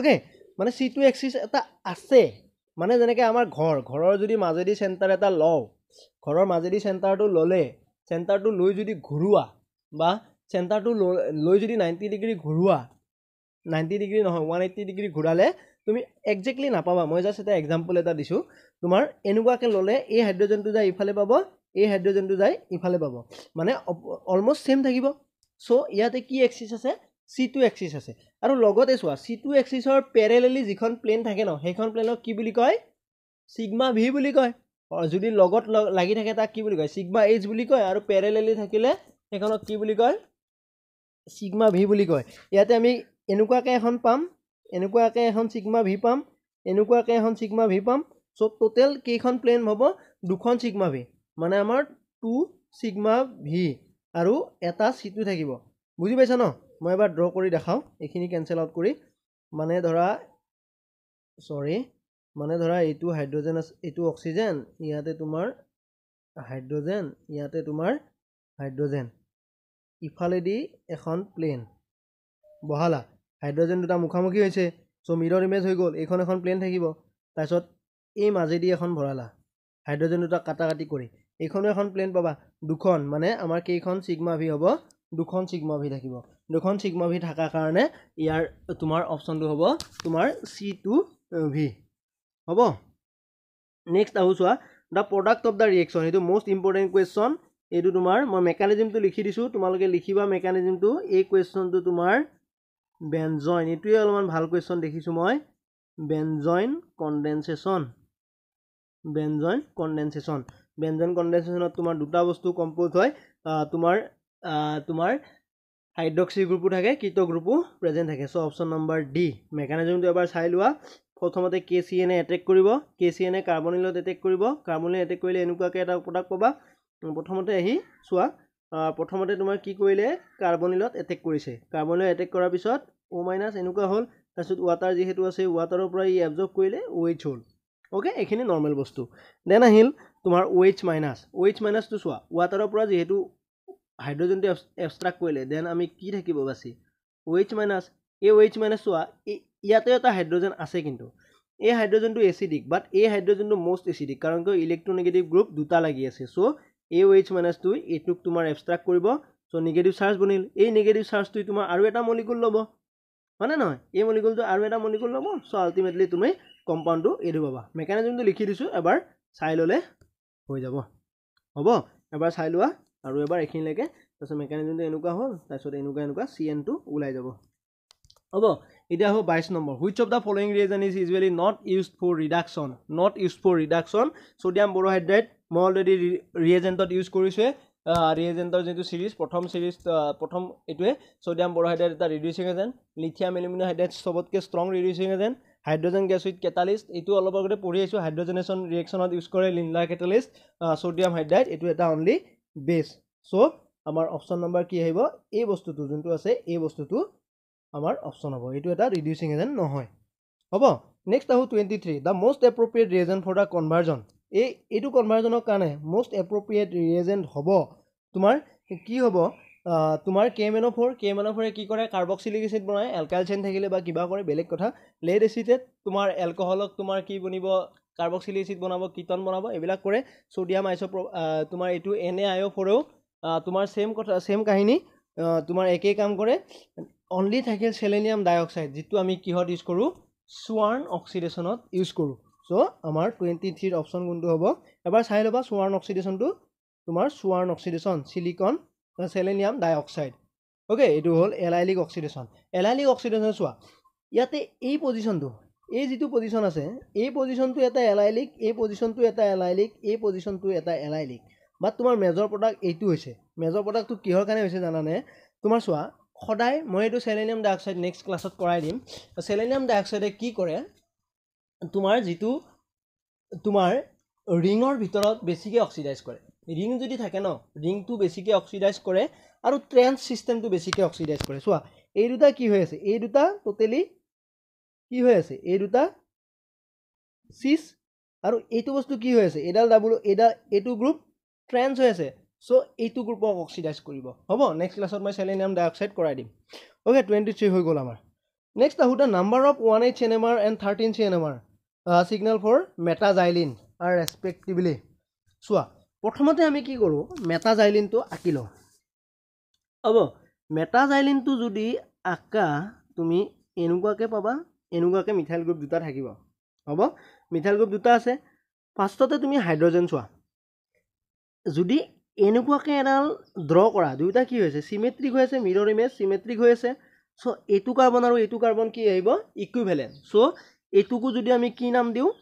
অ'কে মানে চি টু এক্সিছ এটা আছে মানে যেনেকৈ আমাৰ ঘৰ ঘৰৰ যদি মাজেদি চেণ্টাৰ এটা লওঁ ঘৰৰ মাজেদি চেণ্টাৰটো ল'লে চেণ্টাৰটো লৈ যদি ঘূৰোৱা বা চেণ্টাৰটো লৈ যদি নাইণ্টি ডিগ্ৰী ঘূৰোৱা নাইণ্টি ডিগ্ৰী নহয় ওৱান এইটি ডিগ্ৰী ঘূৰালে তুমি একজেক্টলি নাপাবা মই জাষ্ট এটা এক্সাম্পল এটা দিছোঁ তোমাৰ এনেকুৱাকৈ ল'লে এই হাইড্ৰজেনটো যে ইফালে পাব এই হাইড্ৰজেনটো যায় ইফালে পাব মানে অলমষ্ট ছেম থাকিব চ' ইয়াতে কি এক্সিছ আছে চি টু এক্সিছ আছে আৰু লগতে চোৱা চি টু এক্সিছৰ পেৰেলেলি যিখন প্লেন থাকে ন সেইখন প্লেনক কি বুলি কয় ছিগমা ভি বুলি কয় যদি লগত লাগি থাকে তাক কি বুলি কয় ছিগমা এইচ বুলি কয় আৰু পেৰেলেলি থাকিলে সেইখনক কি বুলি কয় ছিগমা ভি বুলি কয় ইয়াতে আমি এনেকুৱাকৈ এখন পাম এনেকুৱাকৈ এখন ছিগমা ভি পাম এনেকুৱাকৈ এখন ছিগমা ভি পাম চ' টোটেল কেইখন প্লেন হ'ব দুখন ছিগমা ভি মানে আমাৰ টু ছিগমা ভি আৰু এটা চিটো থাকিব বুজি পাইছা ন মই এবাৰ ড্ৰ কৰি দেখাওঁ এইখিনি কেনচেল আউট কৰি মানে ধৰা চৰি মানে ধৰা এইটো হাইড্ৰজেন আছে এইটো অক্সিজেন ইয়াতে তোমাৰ হাইড্ৰজেন ইয়াতে তোমাৰ হাইড্ৰজেন ইফালেদি এখন প্লেন বহালা হাইড্ৰজেন দুটা মুখামুখি হৈছে চ' মিৰৰ ইমেজ হৈ গ'ল এইখন এখন প্লেন থাকিব তাৰপিছত এই মাজেদি এখন ভৰালা হাইড্ৰজেন দুটা কাটা কাটি কৰি এইখনো এখন প্লেন পাবা দুখন মানে আমাৰ কেইখন চিগমা ভি হ'ব দুখন চিগমা ভি থাকিব দুখন চিগমা ভি থকাৰ কাৰণে ইয়াৰ তোমাৰ অপশ্যনটো হ'ব তোমাৰ চি টু ভি হ'ব নেক্সট আহোঁ চোৱা the product of the reaction এইটো মষ্ট ইম্পৰ্টেণ্ট কুৱেশ্যন এইটো তোমাৰ মই মেকানিজিমটো লিখি দিছোঁ তোমালোকে লিখিবা মেকানিজিমটো এই কুৱেশ্যনটো তোমাৰ বেনজইন এইটোৱে অলপমান ভাল কুৱেশ্যন দেখিছোঁ মই বেনজইন কণ্ডেনচেশ্যন বেনজইন কণ্ডেনচেশ্যন ব্যঞ্জন কনভেনশ্যনত তোমাৰ দুটা বস্তু কম্প'জ হয় তোমাৰ তোমাৰ হাইড্ৰক্সি গ্ৰুপো থাকে কীটক গ্ৰুপো প্ৰেজেণ্ট থাকে চ' অপশ্যন নম্বৰ ডি মেকানিজমটো এবাৰ চাই লোৱা প্ৰথমতে কে চি এনে এটেক কৰিব কে চি এনে কাৰ্বনিলত এটেক কৰিব কাৰ্বনিল এটেক কৰিলে এনেকুৱাকৈ এটা প্ৰডাক্ট পাবা প্ৰথমতে আহি চোৱা প্ৰথমতে তোমাৰ কি কৰিলে কাৰ্বনিলত এটেক কৰিছে কাৰ্বনিল এটেক কৰাৰ পিছত অ' মাইনাছ এনেকুৱা হ'ল তাৰপিছত ৱাটাৰ যিহেতু আছে ৱাটাৰৰ পৰা ই এবজৰ্ব কৰিলে ৱেইট হ'ল অ'কে এইখিনি নৰ্মেল বস্তু দেন আহিল তোমাৰ O' H minus O' H মাইনাছটো চোৱা ৱাটাৰৰ পৰা যিহেতু হাইড্ৰজেনটো এবষ্ট্ৰাক্ট কৰিলে দেন আমি কি থাকিব বাচি অ' এইচ মাইনাছ এই অ' এইচ মাইনাছ চোৱা এই ইয়াতে এটা হাইড্ৰজেন আছে কিন্তু এই হাইড্ৰজেনটো এচিডিক বাট এই হাইড্ৰজেনটো মষ্ট এচিডিক কাৰণ কিয় ইলেক্ট্ৰনেগেটিভ গ্ৰুপ দুটা লাগি আছে চ' এই অ' এইচ মাইনাছটোৱে এইটোক তোমাৰ এবষ্ট্ৰাক্ট কৰিব চ' নিগেটিভ চাৰ্জ বনিল এই নিগেটিভ চাৰ্জটোৱে তোমাৰ আৰু এটা মলিকুল ল'ব হয়নে নহয় এই মলিকুলটো আৰু এটা মলিকুল ল'ব চ' আল্টিমেটলি তুমি কম্পাউণ্ডটো এৰি পাবা মেকানিজমটো লিখি দিছোঁ এবাৰ চাই ল'লে হৈ যাব হ'ব এবাৰ চাই লোৱা আৰু এবাৰ এইখিনিলৈকে তাৰপিছত মেকানিজমটো এনেকুৱা হ'ল তাৰপিছত এনেকুৱা এনেকুৱা চি এনটো ওলাই যাব হ'ব এতিয়া হ'ব বাইছ number which of the following reagent is usually not use for reduction not use for reduction sodium borohydride মই অলৰেডি ৰিয়েজেণ্টত ইউজ কৰিছোঁৱে ৰিয়েজেণ্টৰ যিটো ছিৰিজ প্ৰথম ছিৰিজ প্ৰথম এইটোৱে ছ'ডিয়াম বৰহাইড্ৰেট এটা reducing agent lithium aluminium hydride চবতকৈ strong reducing agent hydrogen gas with catalyst এইটো অলপ আগতে পঢ়ি আহিছোঁ হাইড্ৰজেনেশ্যন ৰিয়েকশ্যনত ইউজ কৰে লিনলা কেটালিষ্ট ছ'ডিয়াম হাইড্ৰাইড এইটো এটা অনলি বেছ চ' আমাৰ অপশ্যন নম্বৰ কি আহিব এই বস্তুটো যোনটো আছে এই বস্তুটো আমাৰ অপশ্যন হ'ব এইটো এটা ৰিডিউচিং এজেণ্ট নহয় হ'ব নেক্সট আহোঁ twenty three the most appropriate reagent for the conversion এই এইটো কনভাৰ্জনৰ কাৰণে মষ্ট এপ্ৰপ্ৰিয়েট ৰিয়েজেণ্ট হ'ব তোমাৰ কি হ'ব তোমাৰ K Mn O' four K Mn O' ফ'ৰে কি কৰে কাৰ্বক্সিলিক এচিড বনায় এলকাইলচেন থাকিলে বা কিবা কৰে বেলেগ কথা লেড এচিডেড তোমাৰ এলকহলক তোমাৰ কি বনিব কাৰ্বক্সিলিক এচিড বনাব কীৰ্তন বনাব এইবিলাক কৰে চ'ডিয়াম আইচ' তোমাৰ এইটো এন এ আই অ' ফ'ৰেও তোমাৰ ছেম কথা ছেম কাহিনী তোমাৰ একেই কাম কৰে অনলি থাকে চেলেনিয়াম ডাইঅক্সাইড যিটো আমি কিহত ইউজ কৰোঁ চুৱাৰ্ণ অক্সিডেশ্যনত ইউজ কৰোঁ চ' আমাৰ টুৱেণ্টি থ্ৰীৰ অপশ্যন কোনটো হ'ব এবাৰ চাই ল'বা চুৱাৰ্ণ অক্সিডেশ্যনটো তোমাৰ Swern oxidation silicon selenium dioxide okay এইটো হ'ল এলাইলিক অক্সিডেশ্যন এলাইলিক অক্সিডেশ্যন চোৱা ইয়াতে এই পজিশ্যনটো এই যিটো পজিশ্যন আছে এই পজিশ্যনটো এটা এলাইলিক এই পজিশ্যনটো এটা এলাইলিক এই পজিশ্যনটো এটা এলাইলিক বাট তোমাৰ মেজৰ প্ৰডাক্ট এইটো হৈছে মেজৰ প্ৰডাক্টটো কিহৰ কাৰণে হৈছে জানানে তোমাৰ চোৱা সদায় মই এইটো চেলেনিয়াম ডাই অক্সাইড নেক্সট ক্লাছত কৰাই দিম চেলেনিয়াম ডাই অক্সাইডে কি কৰে তোমাৰ যিটো তোমাৰ ৰিঙৰ ভিতৰত বেছিকৈ অক্সিডাইজ কৰে ৰিং যদি থাকে ন ৰিংটো বেছিকৈ অক্সিডাইজ কৰে আৰু ট্ৰেন চিষ্টেমটো বেছিকৈ অক্সিডাইজ কৰে চোৱা এই দুটা কি হৈ আছে এই দুটা টোটেলি কি হৈ আছে এই দুটা চিছ আৰু এইটো বস্তু কি হৈ আছে এইডাল ডাবল এইডাল এইটো গ্ৰুপ ট্ৰেন্স হৈ আছে চ' এইটো গ্ৰুপক অক্সিডাইজ কৰিব হ'ব নেক্সট ক্লাছত মই চেলেনিয়াম ডাইঅক্সাইড কৰাই দিম অ'কে টুৱেণ্টি থ্ৰী হৈ গ'ল আমাৰ নেক্সট আহোঁ the number of one H N M R and thirteen C N M R signal for meta xylene আৰু ৰেচপেক্টিভলি চোৱা প্ৰথমতে আমি কি কৰোঁ মেটা জাইলিনটো আঁকি লওঁ হ'ব মেটা জাইলিনটো যদি আঁকা তুমি এনেকুৱাকৈ পাবা এনেকুৱাকৈ মিঠাইল গ্ৰুপ দুটা থাকিব হ'ব মিঠাইল গ্ৰুপ দুটা আছে ফাৰ্ষ্টতে তুমি হাইড্ৰজেন চোৱা যদি এনেকুৱাকৈ এডাল ড্ৰ কৰা দুয়োটা কি হৈছে চিমেট্ৰিক হৈ আছে মিৰৰ ইমেজ চিমেট্ৰিক হৈ আছে চ' এইটো কাৰ্বন আৰু এইটো কাৰ্বন কি আহিব ইকুইভেলেণ্ট চ' এইটোকো যদি আমি কি নাম দিওঁ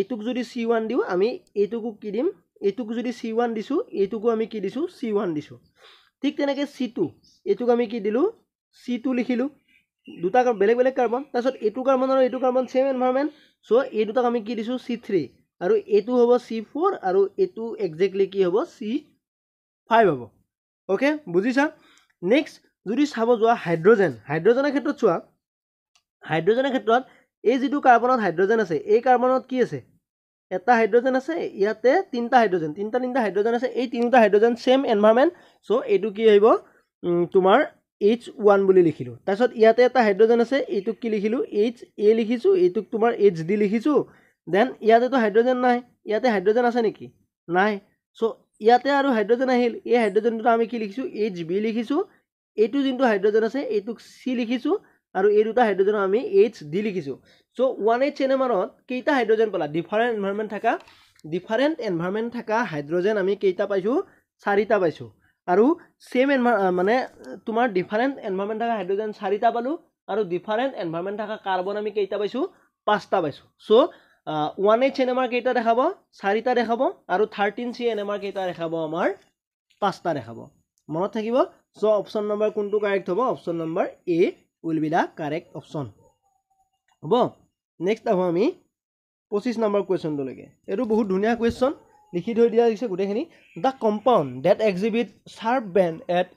এইটোক যদি চি ওৱান দিওঁ আমি এইটোকো কি দিম এইটোক যদি চি ওৱান দিছোঁ এইটোকো আমি কি দিছোঁ চি ওৱান দিছোঁ ঠিক তেনেকৈ চি টু এইটোক আমি কি দিলোঁ চি টু লিখিলোঁ দুটা বেলেগ বেলেগ কাৰ্বন তাৰপিছত এইটো কাৰ্বন আৰু এইটো কাৰ্বন চেম এনভাইৰমেণ্ট চ' এই দুটাক আমি কি দিছোঁ চি থ্ৰী আৰু এইটো হ'ব চি ফ'ৰ আৰু এইটো একজেক্টলি কি হ'ব চি ফাইভ হ'ব অ'কে বুজিছা নেক্সট যদি চাব যোৱা হাইড্ৰজেন হাইড্ৰজেনৰ ক্ষেত্ৰত চোৱা হাইড্ৰজেনৰ ক্ষেত্ৰত এই যিটো কাৰ্বনত হাইড্ৰজেন আছে এই কাৰ্বনত কি আছে এটা হাইড্ৰজেন আছে ইয়াতে তিনিটা হাইড্ৰজেন তিনিটা তিনিটা হাইড্ৰজেন আছে এই তিনিটা হাইড্ৰজেন সেম এনভাইৰমেন্ট চ' এইটো কি আহিব তোমাৰ এইচ ওৱান বুলি লিখিলোঁ তাৰপিছত ইয়াতে এটা হাইড্ৰজেন আছে এইটোক কি লিখিলোঁ এইচ এ লিখিছোঁ এইটোক তোমাৰ এইচ ডি লিখিছোঁ দেন ইয়াতেতো হাইড্ৰজেন নাই ইয়াতে হাইড্ৰজেন আছে নেকি নাই চ' ইয়াতে আৰু হাইড্ৰজেন আহিল এই হাইড্ৰোজেনটা আমি কি লিখিছোঁ এইচ বি লিখিছোঁ এইটো যোনটো হাইড্ৰজেন আছে এইটোক চি লিখিছোঁ আৰু এই দুটা হাইড্ৰজেনৰ আমি এইচ ডি লিখিছোঁ চ' ওৱান এইচ এনেমাৰত কেইটা হাইড্ৰজেন পালা ডিফাৰেণ্ট এনভাইৰমেণ্ট থকা ডিফাৰেণ্ট এনভাইৰমেণ্ট থকা হাইড্ৰজেন আমি কেইটা পাইছোঁ চাৰিটা পাইছোঁ আৰু ছেম এনভাৰ মানে তোমাৰ ডিফাৰেণ্ট এনভাইৰমেণ্ট থকা হাইড্ৰজেন চাৰিটা পালোঁ আৰু ডিফাৰেণ্ট এনভাইৰমেণ্ট থকা কাৰ্বন আমি কেইটা পাইছোঁ পাঁচটা পাইছোঁ so' one H N M R কেইটা দেখাব চাৰিটা দেখাব আৰু thirteen C N M R কেইটা দেখাব আমাৰ পাঁচটা দেখাব মনত থাকিব চ' অপশ্যন নম্বৰ কোনটো কাৰেক্ট হ'ব option number A will be the correct option হ'ব নেক্সট আহোঁ আমি পঁচিছ নম্বৰ কুৱেশ্যনটোলৈকে এইটো বহুত ধুনীয়া কুৱেশ্যন লিখি থৈ দিয়া হৈছে গোটেইখিনি the compound that exhibit sharp band at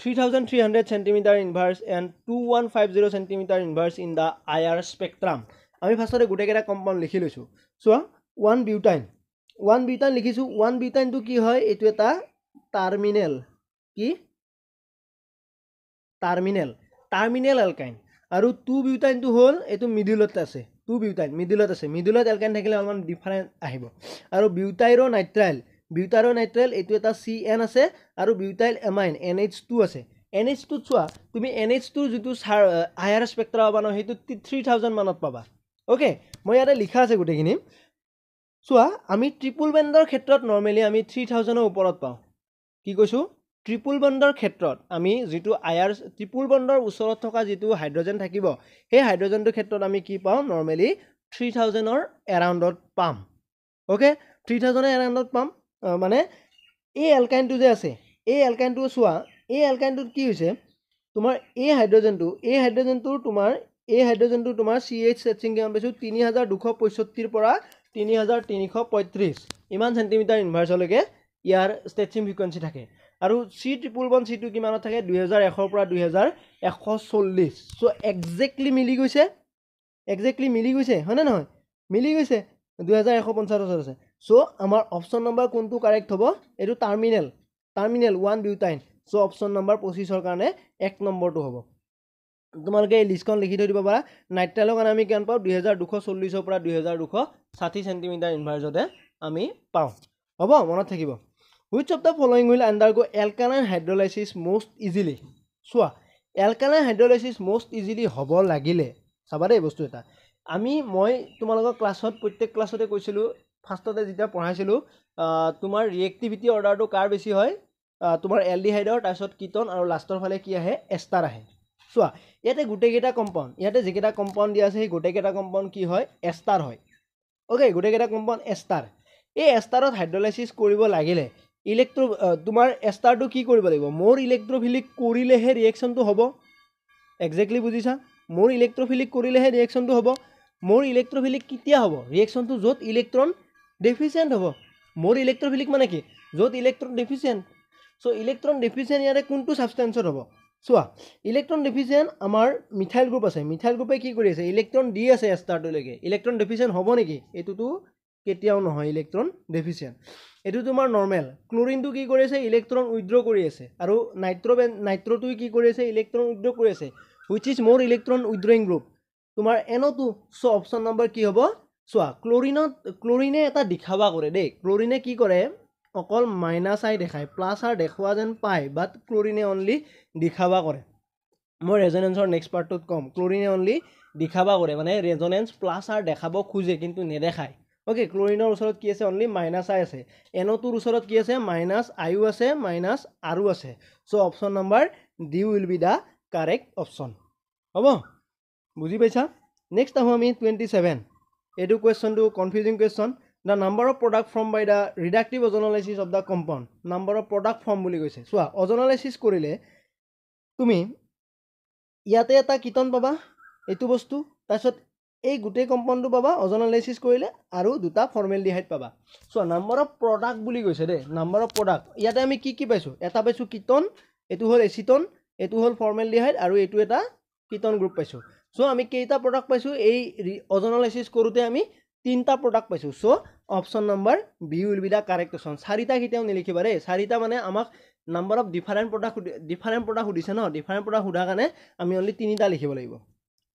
three thousand three hundred centimetre inverse and two one five zero' centimetre inverse in the I R spectrum আমি ফাৰ্ষ্টতে গোটেইকেইটা কম্পাউণ্ড লিখি লৈছোঁ চোৱা ওৱান বিউটাইন ওৱান বিউটাইন লিখিছোঁ ওৱান বিউটাইনটো কি হয় এইটো এটা টাৰ্মিনেল কি টাৰ্মিনেল টাৰ্মিনেল এলকাইন আৰু টু বিউটাইনটো হ'ল এইটো মিডিলত আছে টু বিউটাইন মিডিলত আছে মিডিলত এলকাইন থাকিলে অলপমান ডিফাৰেণ্ট আহিব আৰু বিউটাইৰ নাইট্ৰাইল বিউটাইৰ নাইট্ৰাইল এইটো এটা চি এন আছে আৰু butyl amine N H two আছে এন এইচ টুত চোৱা তুমি এন এইচ টুৰ যিটো চাৰ হায়াৰ স্পেক্ট্ৰা পাবা ন সেইটো থ্ৰী থাউজেণ্ড মানত পাবা অ'কে মই ইয়াতে লিখা আছে গোটেইখিনি চোৱা আমি ট্ৰিপুল বেণ্ডৰ ক্ষেত্ৰত নৰ্মেলি আমি থ্ৰী থাউজেণ্ডৰ ওপৰত পাওঁ কি কৈছোঁ ট্ৰিপুল বণ্ডৰ ক্ষেত্ৰত আমি যিটো আয়াৰ ট্ৰিপুল বণ্ডৰ ওচৰত থকা যিটো হাইড্ৰজেন থাকিব সেই হাইড্ৰজেনটোৰ ক্ষেত্ৰত আমি কি পাওঁ নৰ্মেলি থ্ৰী থাউজেণ্ডৰ এৰাউণ্ডত পাম অ'কে থ্ৰী থাউজেণ্ডৰ এৰাউণ্ডত পাম মানে এই এলকাইনটো যে আছে এই এলকাইনটো চোৱা এই এলকাইনটোত কি হৈছে তোমাৰ এই হাইড্ৰজেনটো এই হাইড্ৰজেনটো তোমাৰ এই হাইড্ৰজেনটো তোমাৰ চি এইচ চেটচিং কিমান পাইছোঁ তিনি হাজাৰ দুশ পঁয়ষষ্ঠিৰ পৰা তিনি হাজাৰ তিনিশ পঁয়ত্ৰিছ ইমান চেণ্টিমিটাৰ ইনভাৰ্চলৈকে ইয়াৰ ষ্টেচিং ফ্ৰিকুৱেঞ্চি থাকে আৰু চি ট্ৰিপুল ওৱান চিটো কিমানত থাকে দুহেজাৰ এশৰ পৰা দুহেজাৰ এশ চল্লিছ চ' একজেক্টলি মিলি গৈছে একজেক্টলি মিলি গৈছে হয়নে নহয় মিলি গৈছে দুহেজাৰ এশ পঞ্চাছ ওচৰত আছে চ' আমাৰ অপশ্যন নম্বৰ কোনটো কাৰেক্ট হ'ব এইটো terminal terminal one butyne so' option number পঁচিছৰ কাৰণে এক নম্বৰটো হ'ব তোমালোকে এই লিষ্টখন লিখি থৈ দিব পাৰা নাইট্ৰেলৰ কাৰণে আমি কিমান পাওঁ দুহেজাৰ দুশ চল্লিছৰ পৰা দুহেজাৰ দুশ ষাঠি চেণ্টিমিটাৰ ইনভাৰ্জতে আমি পাওঁ হ'ব মনত থাকিব which of the following will undergo' এলকানাইন হাইড্ৰলাইচিছ মষ্ট ইজিলি চোৱা এলকানাইন হাইড্ৰলাইচিছ মষ্ট ইজিলি হ'ব লাগিলে চাবা দেই বস্তু এটা আমি মই তোমালোকৰ ক্লাছত প্ৰত্যেক ক্লাছতে কৈছিলোঁ ফাৰ্ষ্টতে যেতিয়া পঢ়াইছিলোঁ তোমাৰ ৰিয়েক্টিভিটি অৰ্ডাৰটো কাৰ বেছি হয় তোমাৰ এল ডি হাইডৰ তাৰপিছত কীটন আৰু লাষ্টৰ ফালে কি আহে এষ্টাৰ আহে চোৱা ইয়াতে গোটেইকেইটা কম্পাউণ্ড ইয়াতে যিকেইটা কম্পাউণ্ড দিয়া আছে সেই গোটেইকেইটা কম্পাউণ্ড কি হয় এষ্টাৰ হয় অ'কে গোটেইকেইটা কম্পাউণ্ড এষ্টাৰ এই এষ্টাৰত হাইড্ৰলাইচিছ কৰিব লাগিলে ইলেক্ট্ৰ তোমাৰ এষ্টাৰটো কি কৰিব লাগিব মোৰ ইলেক্ট্ৰফিলিক কৰিলেহে ৰিয়েকশ্যনটো হ'ব একজেক্টলি বুজিছা মোৰ ইলেক্ট্ৰফিলিক কৰিলেহে ৰিয়েকশ্যনটো হ'ব মোৰ ইলেক্ট্ৰফিলিক কেতিয়া হ'ব ৰিয়েকশ্যনটো য'ত ইলেক্ট্ৰন ডেফিচিয়েণ্ট হ'ব মোৰ ইলেক্ট্ৰফিলিক মানে কি য'ত ইলেক্ট্ৰন ডেফিচিয়েণ্ট চ' ইলেক্ট্ৰন ডেফিচিয়েণ্ট ইয়াৰে কোনটো ছাবষ্টেঞ্চত হ'ব চোৱা ইলেক্ট্ৰন ডেফিচিয়েণ্ট আমাৰ মিঠাইল গ্ৰুপ আছে মিঠাইল গ্ৰুপে কি কৰি আছে ইলেক্ট্ৰন দি আছে এষ্টাৰটোলৈকে ইলেক্ট্ৰন ডেফিচিয়েণ্ট হ'ব নেকি এইটোতো কেতিয়াও নহয় ইলেক্ট্ৰন ডেফিচিয়েণ্ট এইটো তোমাৰ নৰ্মেল ক্লৰিনটো কি কৰি আছে ইলেক্ট্ৰন উইড্ৰ কৰি আছে আৰু নাইট্ৰ'বেন নাইট্ৰ'টোৱে কি কৰি আছে ইলেক্ট্ৰন উইড্ৰ কৰি আছে which is more electron withdrawing group তোমাৰ এনতো চ' অপশ্যন নম্বৰ কি হ'ব চোৱা ক্লৰিনত ক্লৰিনে এটা দিখাবা কৰে দেই ক্লৰিনে কি কৰে অকল মাইনাছ আই দেখায় প্লাছ আৰ দেখুওৱা যেন পায় বাট ক্লৰিনে অনলি দিখাবা কৰে মই ৰেজনেঞ্চৰ নেক্সট পাৰ্টটোত ক'ম ক্লৰিনে অনলি দিখাবা কৰে মানে ৰেজনেঞ্চ প্লাছ আৰ দেখাব খোজে কিন্তু নেদেখায় ওকে ক্লোৰিনৰ ওচৰত কি আছে অনলি মাইনাছ আই আছে এন অ'টোৰ ওচৰত কি আছে মাইনাছ আইও আছে মাইনাছ আৰু আছে so' option number D will be the correct option হ'ব বুজি পাইছা নেক্সট আহোঁ আমি টুৱেণ্টি ছেভেন এইটো কুৱেশ্যনটো confusing question the number of product from by the reductive ozonolysis of the compound number of product from বুলি কৈছে চোৱা অজনালাইচিছ কৰিলে তুমি ইয়াতে এটা কীৰ্তন পাবা এইটো বস্তু তাৰপিছত এই গোটেই কম্পাউণ্ডটো পাবা অজন এনালাইচিচ কৰিলে আৰু দুটা ফৰ্মেল ডিহাইট পাবা চ' নাম্বাৰ অফ প্ৰডাক্ট বুলি কৈছে দেই নাম্বাৰ অফ প্ৰডাক্ট ইয়াতে আমি কি কি পাইছোঁ এটা পাইছোঁ কীটন এইটো হ'ল এচিটন এইটো হ'ল ফৰ্মেল ডিহাইট আৰু এইটো এটা কীটন গ্ৰুপ পাইছোঁ চ' আমি কেইটা প্ৰডাক্ট পাইছোঁ এই অজনালাইচিচ কৰোঁতে আমি তিনিটা প্ৰডাক্ট পাইছোঁ so' option number B will be the correct option চাৰিটা কেতিয়াও নিলিখিবা দেই চাৰিটা মানে আমাক number of different product different product সুধিছে ন ডিফাৰেণ্ট প্ৰডাক্ট সোধাৰ কাৰণে আমি অনলি তিনিটা লিখিব লাগিব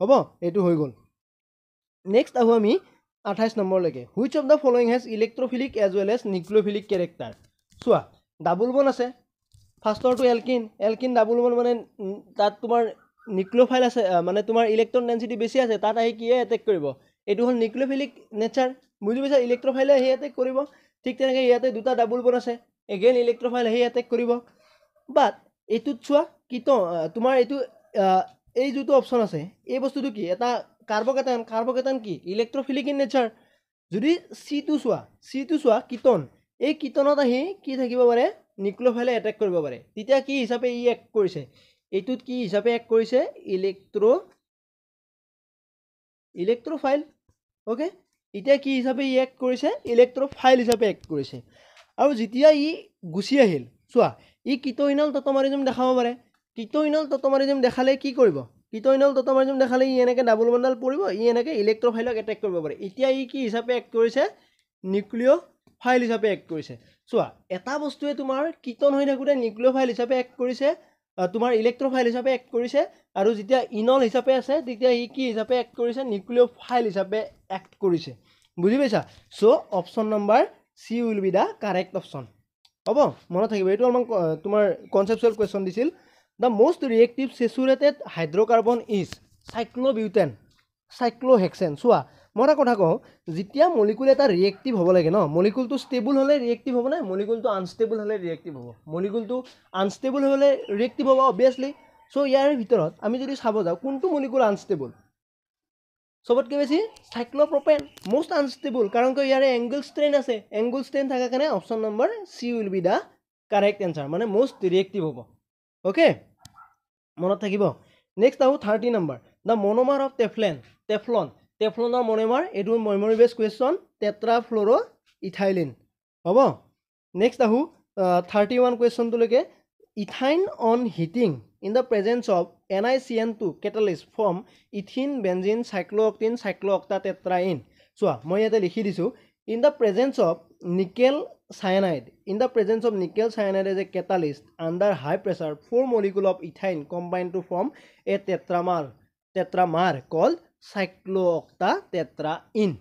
হ'ব এইটো হৈ গ'ল নেক্সট আহোঁ আমি আঠাইছ নম্বৰলৈকে which of the following has electrophilic as well as nucleophilic character চোৱা ডাবুল বন আছে ফাৰ্ষ্টৰটো এলকিন এলকিন ডাবুল বন মানে তাত তোমাৰ নিউক্লিয়ফাইল আছে মানে তোমাৰ ইলেক্ট্ৰন ডেঞ্চিটি বেছি আছে তাত আহি কিয়ে এটেক কৰিব এইটো হ'ল নিউক্লিয়ফিলিক নেচাৰ বুজি পাইছা ইলেক্ট্ৰফাইলে আহি এটেক কৰিব ঠিক তেনেকৈ ইয়াতে দুটা ডাবুল বন আছে এগেইন ইলেক্ট্ৰফাইল আহি এটেক কৰিব বাট এইটোত চোৱা কি তোমাৰ এইটো এই যিটো অপশ্যন আছে এই বস্তুটো কি এটা কাৰ্বকেটন কাৰ্বকেটন কি ইলেক্ট্ৰফিলিক ইন নেচাৰ যদি চি চিটো চোৱা চি চিটো চোৱা কীৰ্তন এই কীৰ্তনত আহি কি থাকিব পাৰে নিউক্ল'ফাইলে এটেক কৰিব পাৰে তেতিয়া কি হিচাপে ই এক কৰিছে এইটোত কি হিচাপে এক কৰিছে ইলেক্ট্ৰ ইলেক্ট্ৰ' ফাইল অ'কে এতিয়া কি হিচাপে ই এক কৰিছে ইলেক্ট্ৰ' ফাইল হিচাপে এক কৰিছে আৰু যেতিয়া ই গুচি আহিল চোৱা ই কীটোইনাল ততমাৰিজম দেখাব পাৰে কীটোইনাল ততমাৰিজম দেখালে কি কৰিব পিটইনল টটমাইজম দেখালে ই এনেকৈ ডাবল বণ্ডাল পৰিব ই এনেকৈ ইলেক্ট্ৰফাইলক এটেক কৰিব পাৰে এতিয়া ই কি হিচাপে এক্ট কৰিছে নিউক্লিঅ' ফাইল হিচাপে এক্ট কৰিছে চোৱা এটা বস্তুৱে তোমাৰ কীৰ্তন হৈ থাকোঁতে নিউক্লিঅ' ফাইল হিচাপে এক্ট কৰিছে তোমাৰ ইলেক্ট্ৰফাইল হিচাপে এক্ট কৰিছে আৰু যেতিয়া ইনল হিচাপে আছে তেতিয়া ই কি হিচাপে এক্ট কৰিছে নিউক্লিঅ' ফাইল হিচাপে এক্ট কৰিছে বুজি পাইছা so' option number C will be the correct option হ'ব মনত থাকিব এইটো আমাক তোমাৰ কনচেপচুৱেল কুৱেশ্যন দিছিল the most reactive saturated hydrocarbon is cyclobutane cyclohexane চোৱা মই এটা কথা কওঁ যেতিয়া মলিকুল এটা ৰিয়েক্টিভ হ'ব লাগে ন মলিকুলটো ষ্টেবল হ'লে ৰিয়েক্টিভ হ'ব নাই মলিকুলটো আনষ্টেবল হ'লে ৰিয়েক্টিভ হ'ব মলিকুলটো আনষ্টেবল হ'লে ৰিয়েক্টিভ হ'ব অভিয়াছলি চ' ইয়াৰ ভিতৰত আমি যদি চাব যাওঁ কোনটো মলিকুল আনষ্টেবল চবতকৈ বেছি চাইক্ল'প্ৰপেন মষ্ট আনষ্টেবল কাৰণ কিয় ইয়াৰে এংগুল ষ্ট্ৰেইন আছে এংগুল ষ্ট্ৰেইন থকাৰ কাৰণে option number C will be the correct answer মানে মষ্ট ৰিয়েক্টিভ হ'ব অ'কে মনত থাকিব নেক্সট আহোঁ thirty number the monomer of Teflon Teflon টেফলনৰ মনোমাৰ এইটো memory based question tetrafluoroethylene হ'ব নেক্সট আহোঁ থাৰ্টি ওৱান কুৱেশ্যনটোলৈকে ethyne on heating in the presence of N I C N two catalyst from ethene benzene cyclooctene চাইক্ল' octa টেট্ৰাইন চোৱা মই ইয়াতে লিখি দিছোঁ in the presence of nickel cyanide in the presence of nickel cyanide as a catalyst under high pressure four molecule of ethyne combine to form a tetramer tetramer call cyclooctatetraene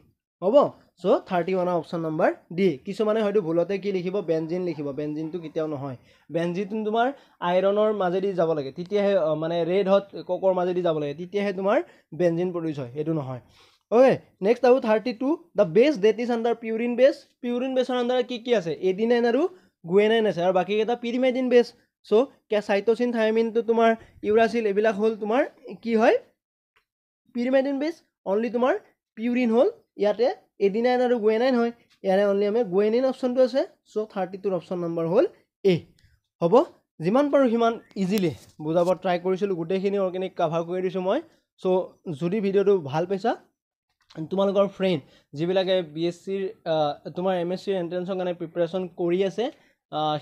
হ'ব চ' থাৰ্টি ওৱানৰ অপশ্যন নম্বৰ ডি কিছুমানে হয়তো ভুলতে কি লিখিব বেঞ্জিন লিখিব বেঞ্জিনটো কেতিয়াও নহয় বেঞ্জিনটো তোমাৰ আইৰণৰ মাজেদি যাব লাগে তেতিয়াহে মানে ৰেড হট ককৰ মাজেদি যাব লাগে তেতিয়াহে তোমাৰ বেঞ্জিন প্ৰডিউচ হয় সেইটো নহয় অ'কে নেক্সট আৰু thirty two the base that is under purine base purine বেছৰ আণ্ডাৰ কি কি আছে এডি নাইন আৰু গুৱে নাইন আছে আৰু বাকীকেইটা পিৰিমাইডিন বেছ চ' কে চাইটচিন থাইমিনটো তোমাৰ ইউৰাচিল এইবিলাক হ'ল তোমাৰ কি হয় পিৰিমাইডিন বেছ অনলি তোমাৰ পিউৰিন হ'ল ইয়াতে এডি নাইন আৰু গুৱে নাইন হয় ইয়াৰে অনলি আমি গুৱেনিন অপশ্যনটো আছে চ' থাৰ্টি টুৰ অপশ্যন নম্বৰ হ'ল এ হ'ব যিমান পাৰোঁ সিমান ইজিলি বুজাব ট্ৰাই কৰিছিলোঁ গোটেইখিনি অৰ্গেনিক কাভাৰ কৰি দিছোঁ মই চ' যদি ভিডিঅ'টো ভাল পাইছা তোমালোকৰ ফ্ৰেণ্ড যিবিলাকে বি এছ চিৰ তোমাৰ এম এছ চিৰ এণ্ট্ৰেঞ্চৰ কাৰণে প্ৰিপেৰেশ্যন কৰি আছে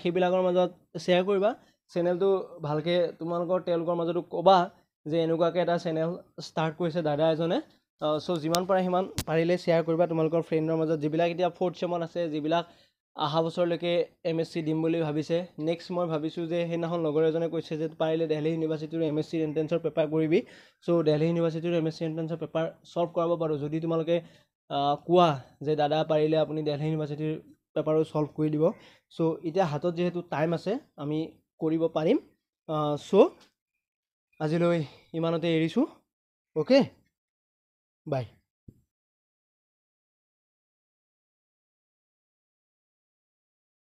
সেইবিলাকৰ মাজত শ্বেয়াৰ কৰিবা চেনেলটো ভালকৈ তোমালোকৰ তেওঁলোকৰ মাজতো ক'বা যে এনেকুৱাকৈ এটা চেনেল ষ্টাৰ্ট কৰিছে দাদা এজনে চ' যিমান পাৰে সিমান পাৰিলে শ্বেয়াৰ কৰিবা তোমালোকৰ ফ্ৰেণ্ডৰ মাজত যিবিলাক এতিয়া ফ'ৰ্থ চেমত আছে যিবিলাক অহা বছৰলৈকে এম এছ চি দিম বুলি ভাবিছে নেক্সট মই ভাবিছোঁ যে সেইদিনাখন লগৰ এজনে কৈছে যে পাৰিলে দেলহি ইউনিভাৰ্চিটিৰ এম এছ চি এণ্ট্ৰেঞ্চৰ পেপাৰ কৰিবি চ' দেলহি ইউনিভাৰ্চিটিৰ এম এছ চি এণ্ট্ৰেঞ্চৰ পেপাৰ চল্ভ কৰাব পাৰোঁ যদি তোমালোকে কোৱা যে দাদা পাৰিলে আপুনি দেলহি ইউনিভাৰ্চিটিৰ পেপাৰো চল্ভ কৰি দিব চ' এতিয়া হাতত যিহেতু টাইম আছে আমি কৰিব পাৰিম চ' আজিলৈ ইমানতে এৰিছোঁ অ'কে বাই